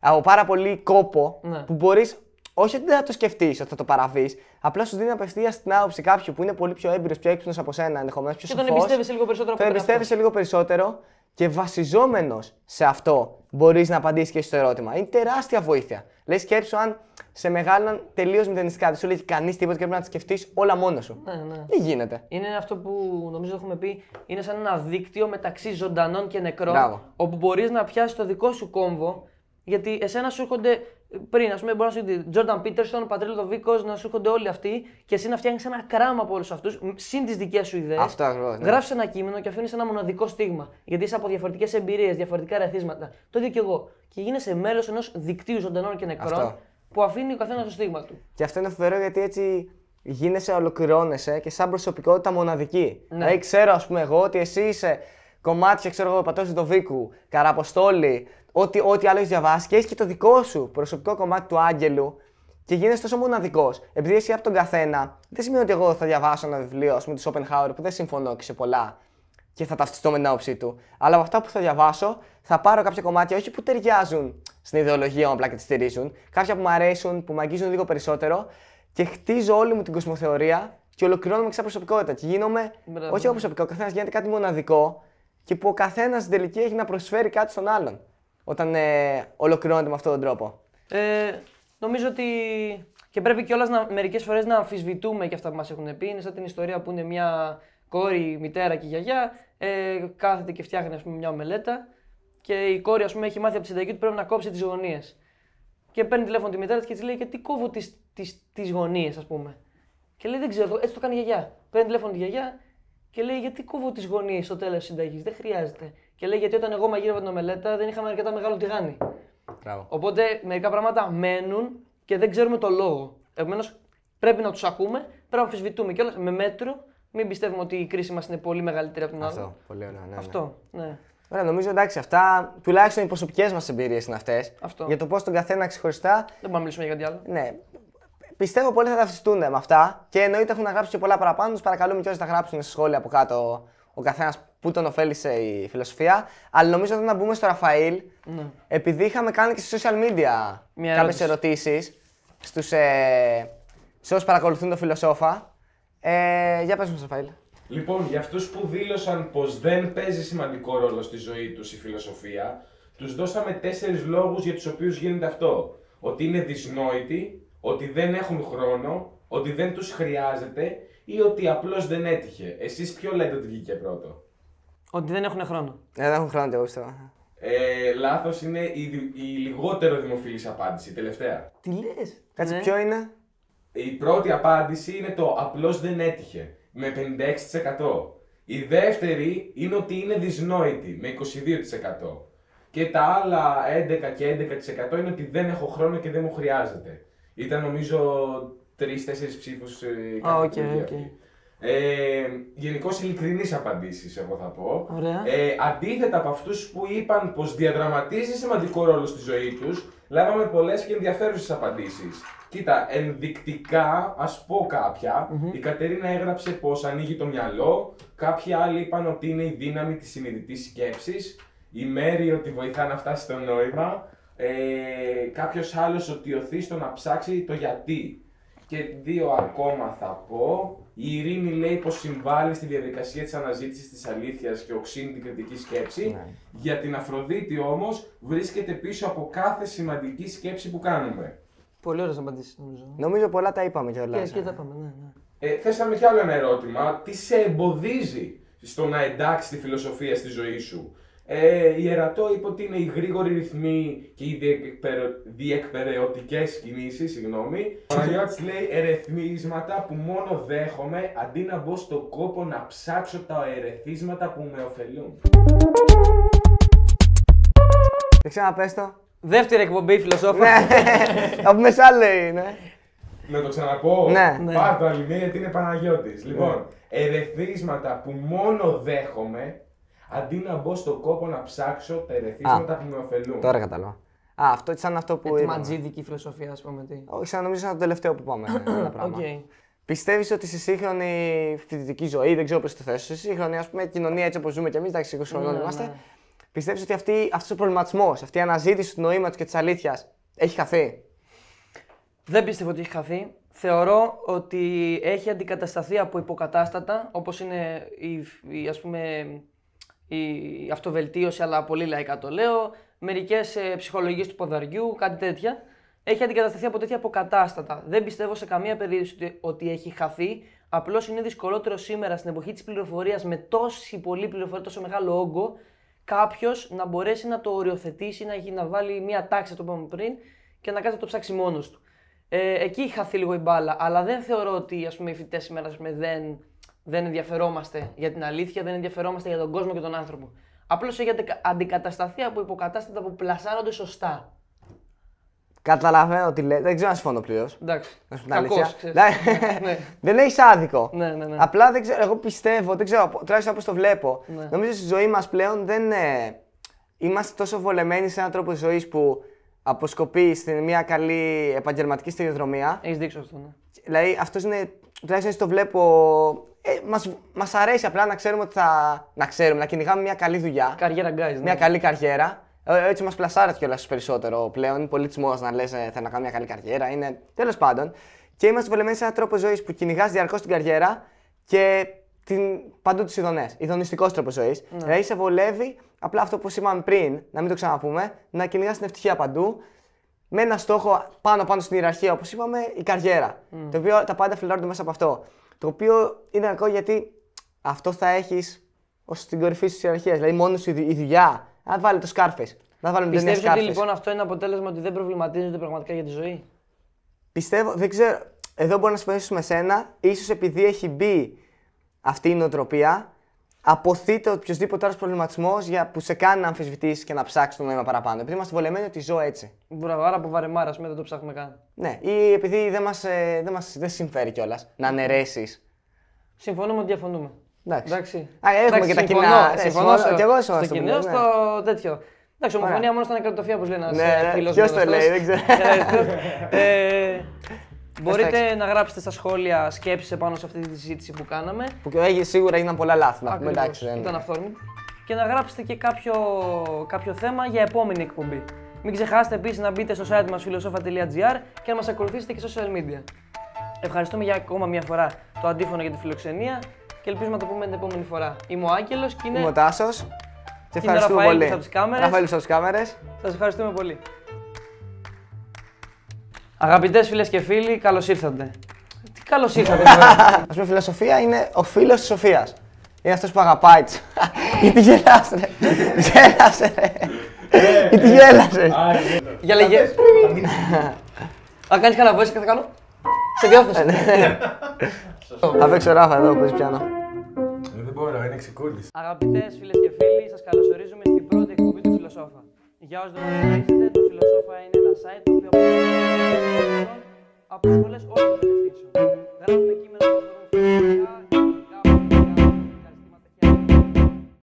Από πάρα πολύ κόπο ναι. που μπορείς. Όχι ότι δεν θα το σκεφτείς ότι θα το παραβείς, απλά σου δίνει απευθείας την άποψη κάποιου που είναι πολύ πιο έμπειρος, πιο έξυπνος από σένα ενδεχομένως. Και τον εμπιστεύεσαι λίγο περισσότερο από τον λίγο περισσότερο και βασιζόμενος σε αυτό μπορείς να απαντήσεις και στο ερώτημα. Είναι τεράστια βοήθεια. Λες σκέψου αν σε μεγάλαν τελείως μηδενιστικά. Δεν σου λέει κανείς τίποτα και πρέπει να τα σκεφτείς όλα μόνος σου. Ναι, ναι. Τι γίνεται. Είναι αυτό που νομίζω έχουμε πει, είναι σαν ένα δίκτυο μεταξύ ζωντανών και νεκρών. Μπράβο. Όπου μπορείς να πιάσεις το δικό σου κόμβο, γιατί εσένα σου έρχονται πριν, ας πούμε, μπορεί να σου πει Τζόρνταν Πίτερσον, Πατρίλο Δοβίκο, να σου έρχονται όλοι αυτοί και εσύ να φτιάχνεις ένα κράμα από όλους αυτούς, συν τις δικές σου ιδέες. Αυτά ακριβώς. Ναι. Γράφεις ένα κείμενο και αφήνεις ένα μοναδικό στίγμα. Γιατί είσαι από διαφορετικές εμπειρίες, διαφορετικά ρεθίσματα. Το ίδιο Και εγώ. Και γίνεσαι μέλος ενός δικτύου ζωντανών και νεκρών αυτό. που αφήνει ο καθένας το στίγμα του. Και αυτό είναι φοβερό γιατί έτσι γίνεσαι, ολοκληρώνεσαι και σαν προσωπικότητα μοναδική. Ναι. Δηλαδή ξέρω, ας πούμε, εγώ ότι εσύ είσαι κομμάτια, ξέρω εγώ, το Δοβίκου, Καραποστόλη, ό,τι, ό,τι άλλο έχεις διαβάσει και έχεις και το δικό σου προσωπικό κομμάτι του άγγελου και γίνεσαι τόσο μοναδικός. Επειδή εσύ από τον καθένα, δεν σημαίνει ότι εγώ θα διαβάσω ένα βιβλίο πούμε, του Oppenheimer που δεν συμφωνώ και σε πολλά και θα ταυτιστώ με την άποψή του. Αλλά από αυτά που θα διαβάσω, θα πάρω κάποια κομμάτια όχι που ταιριάζουν στην ιδεολογία μου απλά και τη στηρίζουν, κάποια που μου αρέσουν, που μου αγγίζουν λίγο περισσότερο και χτίζω όλη μου την κοσμοθεωρία και ολοκληρώνομαι ξανά προσωπικότητα. Και γίνομαι, όχι εγώ προσωπικό, ο καθένας γίνεται κάτι μοναδικό και που ο καθένας στην τελική έχει να προσφέρει κάτι στον άλλον όταν ε, ολοκληρώνεται με αυτόν τον τρόπο. Ε, νομίζω ότι και πρέπει κιόλας μερικές φορές να αμφισβητούμε και αυτά που μας έχουν πει. Είναι σαν την ιστορία που είναι μια κόρη, μητέρα και γιαγιά, ε, κάθεται και φτιάχνει πούμε, μια ομελέτα και η κόρη ας πούμε, έχει μάθει από τη συνταγή ότι πρέπει να κόψει τις γωνίες. Και παίρνει τηλέφωνο τη μητέρα και της λέει: Γιατί κόβω τις γωνίες, ας πούμε. Και λέει: Δεν ξέρω, έτσι το κάνει η γιαγιά. Παίρνει τηλέφωνο τη γιαγιά και λέει: Γιατί κόβω τις γωνίες στο τέλος της συνταγής, δεν χρειάζεται. Και λέει γιατί όταν εγώ μαγείρευα την ομελέτα δεν είχαμε αρκετά μεγάλο τηγάνι. Μπράβο. Οπότε μερικά πράγματα μένουν και δεν ξέρουμε το λόγο. Επομένως πρέπει να τους ακούμε, πρέπει να αμφισβητούμε κιόλας με μέτρο. Μην πιστεύουμε ότι η κρίση μας είναι πολύ μεγαλύτερη από την άλλη. Αυτό. Πολύ ωραία. Ναι, ναι. Αυτό. Ναι. Ωραία, νομίζω εντάξει, αυτά τουλάχιστον οι προσωπικές μας εμπειρίες είναι αυτές. Για το πώς τον καθένα ξεχωριστά. Δεν πάμε να μιλήσουμε για κάτι άλλο. Ναι. Πιστεύω πολύ θα ταυτιστούν με αυτά και εννοείται έχουν να γράψει και πολλά παραπάνω. Τους παρακαλούμε και όσοι τα γράψουν σε σχόλια από κάτω ο καθένας που τον ωφέλησε η φιλοσοφία. Αλλά νομίζω ότι να μπούμε στο Ραφαήλ, ναι. επειδή είχαμε κάνει και στα social media κάποιε ερωτήσεις στους ε, σε όσους παρακολουθούν τον φιλοσόφα. Ε, για πες μας, Ραφαήλ. Λοιπόν, για αυτούς που δήλωσαν πως δεν παίζει σημαντικό ρόλο στη ζωή τους η φιλοσοφία, τους δώσαμε τέσσερις λόγους για τους οποίους γίνεται αυτό. Ότι είναι δυσνόητοι, ότι δεν έχουν χρόνο, ότι δεν τους χρειάζεται ή ότι απλώς δεν έτυχε. Εσείς ποιο λέτε ότι βγήκε πρώτο. Ότι δεν έχουν χρόνο. Ε, δεν έχουν χρόνο, εγώ πιστεύω. Ε, Λάθος είναι η, η λιγότερο δημοφιλής απάντηση, τελευταία. Τι λες. Κάτσε, ναι. ποιο είναι. Η πρώτη απάντηση είναι το απλώς δεν έτυχε. Με 56%. Η δεύτερη είναι ότι είναι δυσνόητη. Με 22%. Και τα άλλα 11 και 11% είναι ότι δεν έχω χρόνο και δεν μου χρειάζεται. Ήταν νομίζω τρει-τέσσερι ψήφους. Ε, Α, οκ, ε, Γενικώς ειλικρινείς απαντήσεις, εγώ θα πω. Ε, αντίθετα από αυτούς που είπαν πως διαδραματίζει σημαντικό ρόλο στη ζωή τους, λάβαμε πολλές και ενδιαφέρουσες απαντήσεις. Κοίτα, ενδεικτικά, ας πω καποια η Κατερίνα έγραψε πως ανοίγει το μυαλό, κάποιοι άλλοι είπαν ότι είναι η δύναμη της συνειδητής σκέψης, η Μέρη ότι βοηθά να φτάσει στο νόημα, ε, κάποιος άλλος ότι οθεί στο να ψάξει το γιατί. Και δύο ακόμα θα πω. Η ειρήνη λέει πως συμβάλλει στη διαδικασία της αναζήτησης της αλήθειας και οξύνει την κριτική σκέψη. Ναι. Για την Αφροδίτη όμως βρίσκεται πίσω από κάθε σημαντική σκέψη που κάνουμε. Πολύ ωραία, απαντήσεις νομίζω. Νομίζω πολλά τα είπαμε κιόλα. Και, και τα είπαμε, ναι, ναι. Ε, θέσαμε κι άλλο ένα ερώτημα. Τι σε εμποδίζει στο να εντάξει τη φιλοσοφία στη ζωή σου, ε, Ερατό είπε ότι είναι οι γρήγοροι ρυθμοί και οι διεκπαιρεωτικέ κινήσεις. Συγγνώμη. Ο Παναγιώτη λέει ερεθμίσματα που μόνο δέχομαι αντί να μπω στον κόπο να ψάξω τα ερεθίσματα που με ωφελούν. Και ξαναπέστο. το. Δεύτερη εκπομπή, φιλοσόφο. Θα ναι. πούμε λέει, ναι. Να το ξαναπώ. Ναι. ναι. Πάρ' το γιατί είναι Παναγιώτης. Ναι. Λοιπόν, ερεθίσματα που μόνο δέχομαι αντί να μπω στον κόπο να ψάξω τα ερεθίσματα που με ωφελούν. Τώρα κατάλαβα. Α, αυτό ήταν αυτό που. Ε, τη ματζίδικη φιλοσοφία, ας πούμε. Όχι, σαν νομίζω το τελευταίο που πάμε. Okay. Πιστεύεις ότι στη σύγχρονη φοιτητική ζωή, δεν ξέρω πώς το θέσει, στη σύγχρονη ας πούμε, κοινωνία έτσι όπως ζούμε και εμείς, εντάξει, 20 χρόνια ναι, είμαστε, ναι. πιστεύεις ότι αυτή, αυτός ο προβληματισμός, αυτή η αναζήτηση του νοήματος και της αλήθειας έχει χαθεί. Δεν πιστεύω ότι έχει χαθεί. Θεωρώ ότι έχει αντικατασταθεί από υποκατάστατα, όπως είναι η, η, ας πούμε, η αυτοβελτίωση, αλλά πολύ λαϊκά το λέω, μερικές ε, ψυχολογίες του ποδαριού, κάτι τέτοια. Έχει αντικατασταθεί από τέτοια αποκατάστατα. Δεν πιστεύω σε καμία περίπτωση ότι έχει χαθεί. Απλώς είναι δυσκολότερο σήμερα στην εποχή της πληροφορίας με τόση πολλή πληροφορία, τόσο μεγάλο όγκο, κάποιος να μπορέσει να το οριοθετήσει, να, να βάλει μία τάξη, το είπαμε πριν, και να κάτσει το ψάξει μόνος του. Ε, εκεί χαθεί λίγο η μπάλα, αλλά δεν θεωρώ ότι ας πούμε, οι φοιτητές σήμερα πούμε, δεν δεν ενδιαφερόμαστε για την αλήθεια, δεν ενδιαφερόμαστε για τον κόσμο και τον άνθρωπο. Απλώς έχετε αντικατασταθεί από υποκατάστατα που πλασάρονται σωστά. Καταλαβαίνω ότι λέει. Δεν ξέρω αν συμφωνώ πλήρως. Εντάξει. Κακός, ναι. ναι. δεν έχει άδικο. Ναι, ναι, ναι. Απλά δεν ξέρω, εγώ πιστεύω, δεν ξέρω, τουλάχιστον όπως το βλέπω. Ναι. Νομίζω στη ζωή μας πλέον δεν. Ε, είμαστε τόσο βολεμένοι σε έναν τρόπο ζωής που αποσκοπεί στην μια καλή επαγγελματική σταδιοδρομία. Έχεις δείξει αυτό, ναι. Δηλαδή, αυτός είναι. Τουλάχιστον έτσι το βλέπω ε, μας, μας αρέσει απλά να ξέρουμε ότι θα, να ξέρουμε, να κυνηγάμε μια καλή δουλειά. Καριέρα guys. Ναι. Μια καλή καριέρα. Ε, έτσι μας πλασάρεται κιόλας περισσότερο πλέον. Είναι πολύ τη να λες: ε, Θέλω να κάνω μια καλή καριέρα. Είναι τέλος πάντων. Και είμαστε βολεμένοι σε έναν τρόπο ζωής που κυνηγάς διαρκώς την καριέρα και την... παντού τις ειδονές. Ιδονιστικό τρόπος ζωής. Ναι. Δηλαδή σε βολεύει απλά αυτό που είπαμε πριν, να μην το ξαναπούμε, να κυνηγάς την ευτυχία παντού. Με ένα στόχο πάνω πάνω στην ιεραρχία, όπως είπαμε, η καριέρα. Mm. Το οποίο τα πάντα φιλάρονται μέσα από αυτό. Το οποίο είναι ακόμα γιατί αυτό θα έχεις ως την κορυφή της ιεραρχίας. Δηλαδή, μόνος η, η δουλειά. Αν βάλει το σκάρφες, Να βάλουμε Πιστεύεις ότι λοιπόν αυτό είναι αποτέλεσμα ότι δεν προβληματίζονται πραγματικά για τη ζωή. Πιστεύω, δεν ξέρω. Εδώ μπορώ να συμφωνήσω με σένα. Ίσως επειδή έχει μπει αυτή η νοοτροπία, Αποθείτε οποιοδήποτε άλλος προβληματισμός που σε κάνει να αμφισβητήσεις και να ψάξεις το νόημα παραπάνω. Επειδή είμαστε βολεμένοι ότι ζω έτσι. Μπράβο, άρα από βαρεμάρα, πούμε, δεν το ψάχνουμε καν. Ναι, ή επειδή δεν μας ε, μας, συμφέρει κιόλας να αναιρέσει. Συμφωνούμε ότι διαφωνούμε. Εντάξει. Εντάξει. Α, έχουμε Εντάξει, και τα συμφωνώ, κοινά. Ναι, συμφωνώ, συμφωνώ, και εγώ στο κοινό, στο ναι. τέτοιο. Εντάξει, ομοφωνία μόνος ήταν εκατοτοφία, όπως λένε. Ναι, ε, Ποιο το λέει, δεν ξέρω. Ε, ε, Μπορείτε να γράψετε στα σχόλια σκέψει πάνω σε αυτή τη συζήτηση που κάναμε. Που και σίγουρα έγιναν πολλά λάθη. Να πούμε, Εντάξει, δεν... Ήταν αυθόρμητο. Και να γράψετε και κάποιο, κάποιο θέμα για επόμενη εκπομπή. Μην ξεχάσετε επίσης να μπείτε στο site μας φιλοσόφα.gr και να μας ακολουθήσετε και στο social media. Ευχαριστούμε για ακόμα μια φορά το αντίφωνο για τη φιλοξενία και ελπίζουμε να το πούμε την επόμενη φορά. Είμαι ο Άγγελος και είναι. Είμαι ο Τάσος. Σε ευχαριστούμε πολύ. από τις κάμερες. Σας ευχαριστούμε πολύ. Αγαπητές φίλες και φίλοι, καλώς ήρθατε. Τι καλώς ήρθατε, Ας πούμε, φιλοσοφία είναι ο φίλος της Σοφίας. Είναι αυτός που αγαπάει. Γιατί γελάς ρε. Γέλασε, ρε. Γιατί ναι, γέλασε. Ναι. Ναι, Για λέγε. Αν κάνεις κανένα και θα κάνω. Σε διόθεση. Θα παίξω ράφα εδώ, παίζει πιάνο. Ε, δεν μπορώ, είναι ξεκούλη. Αγαπητές φίλες και φίλοι, σας καλωσορίζουμε στην πρώτη εκπομπή του Φιλοσόφα. Για όσους δεν το φιλοσόφα είναι ένα site το οποίο από σχολές όλων των ευθύσεων. Γράφουμε κείμενα που αφορούν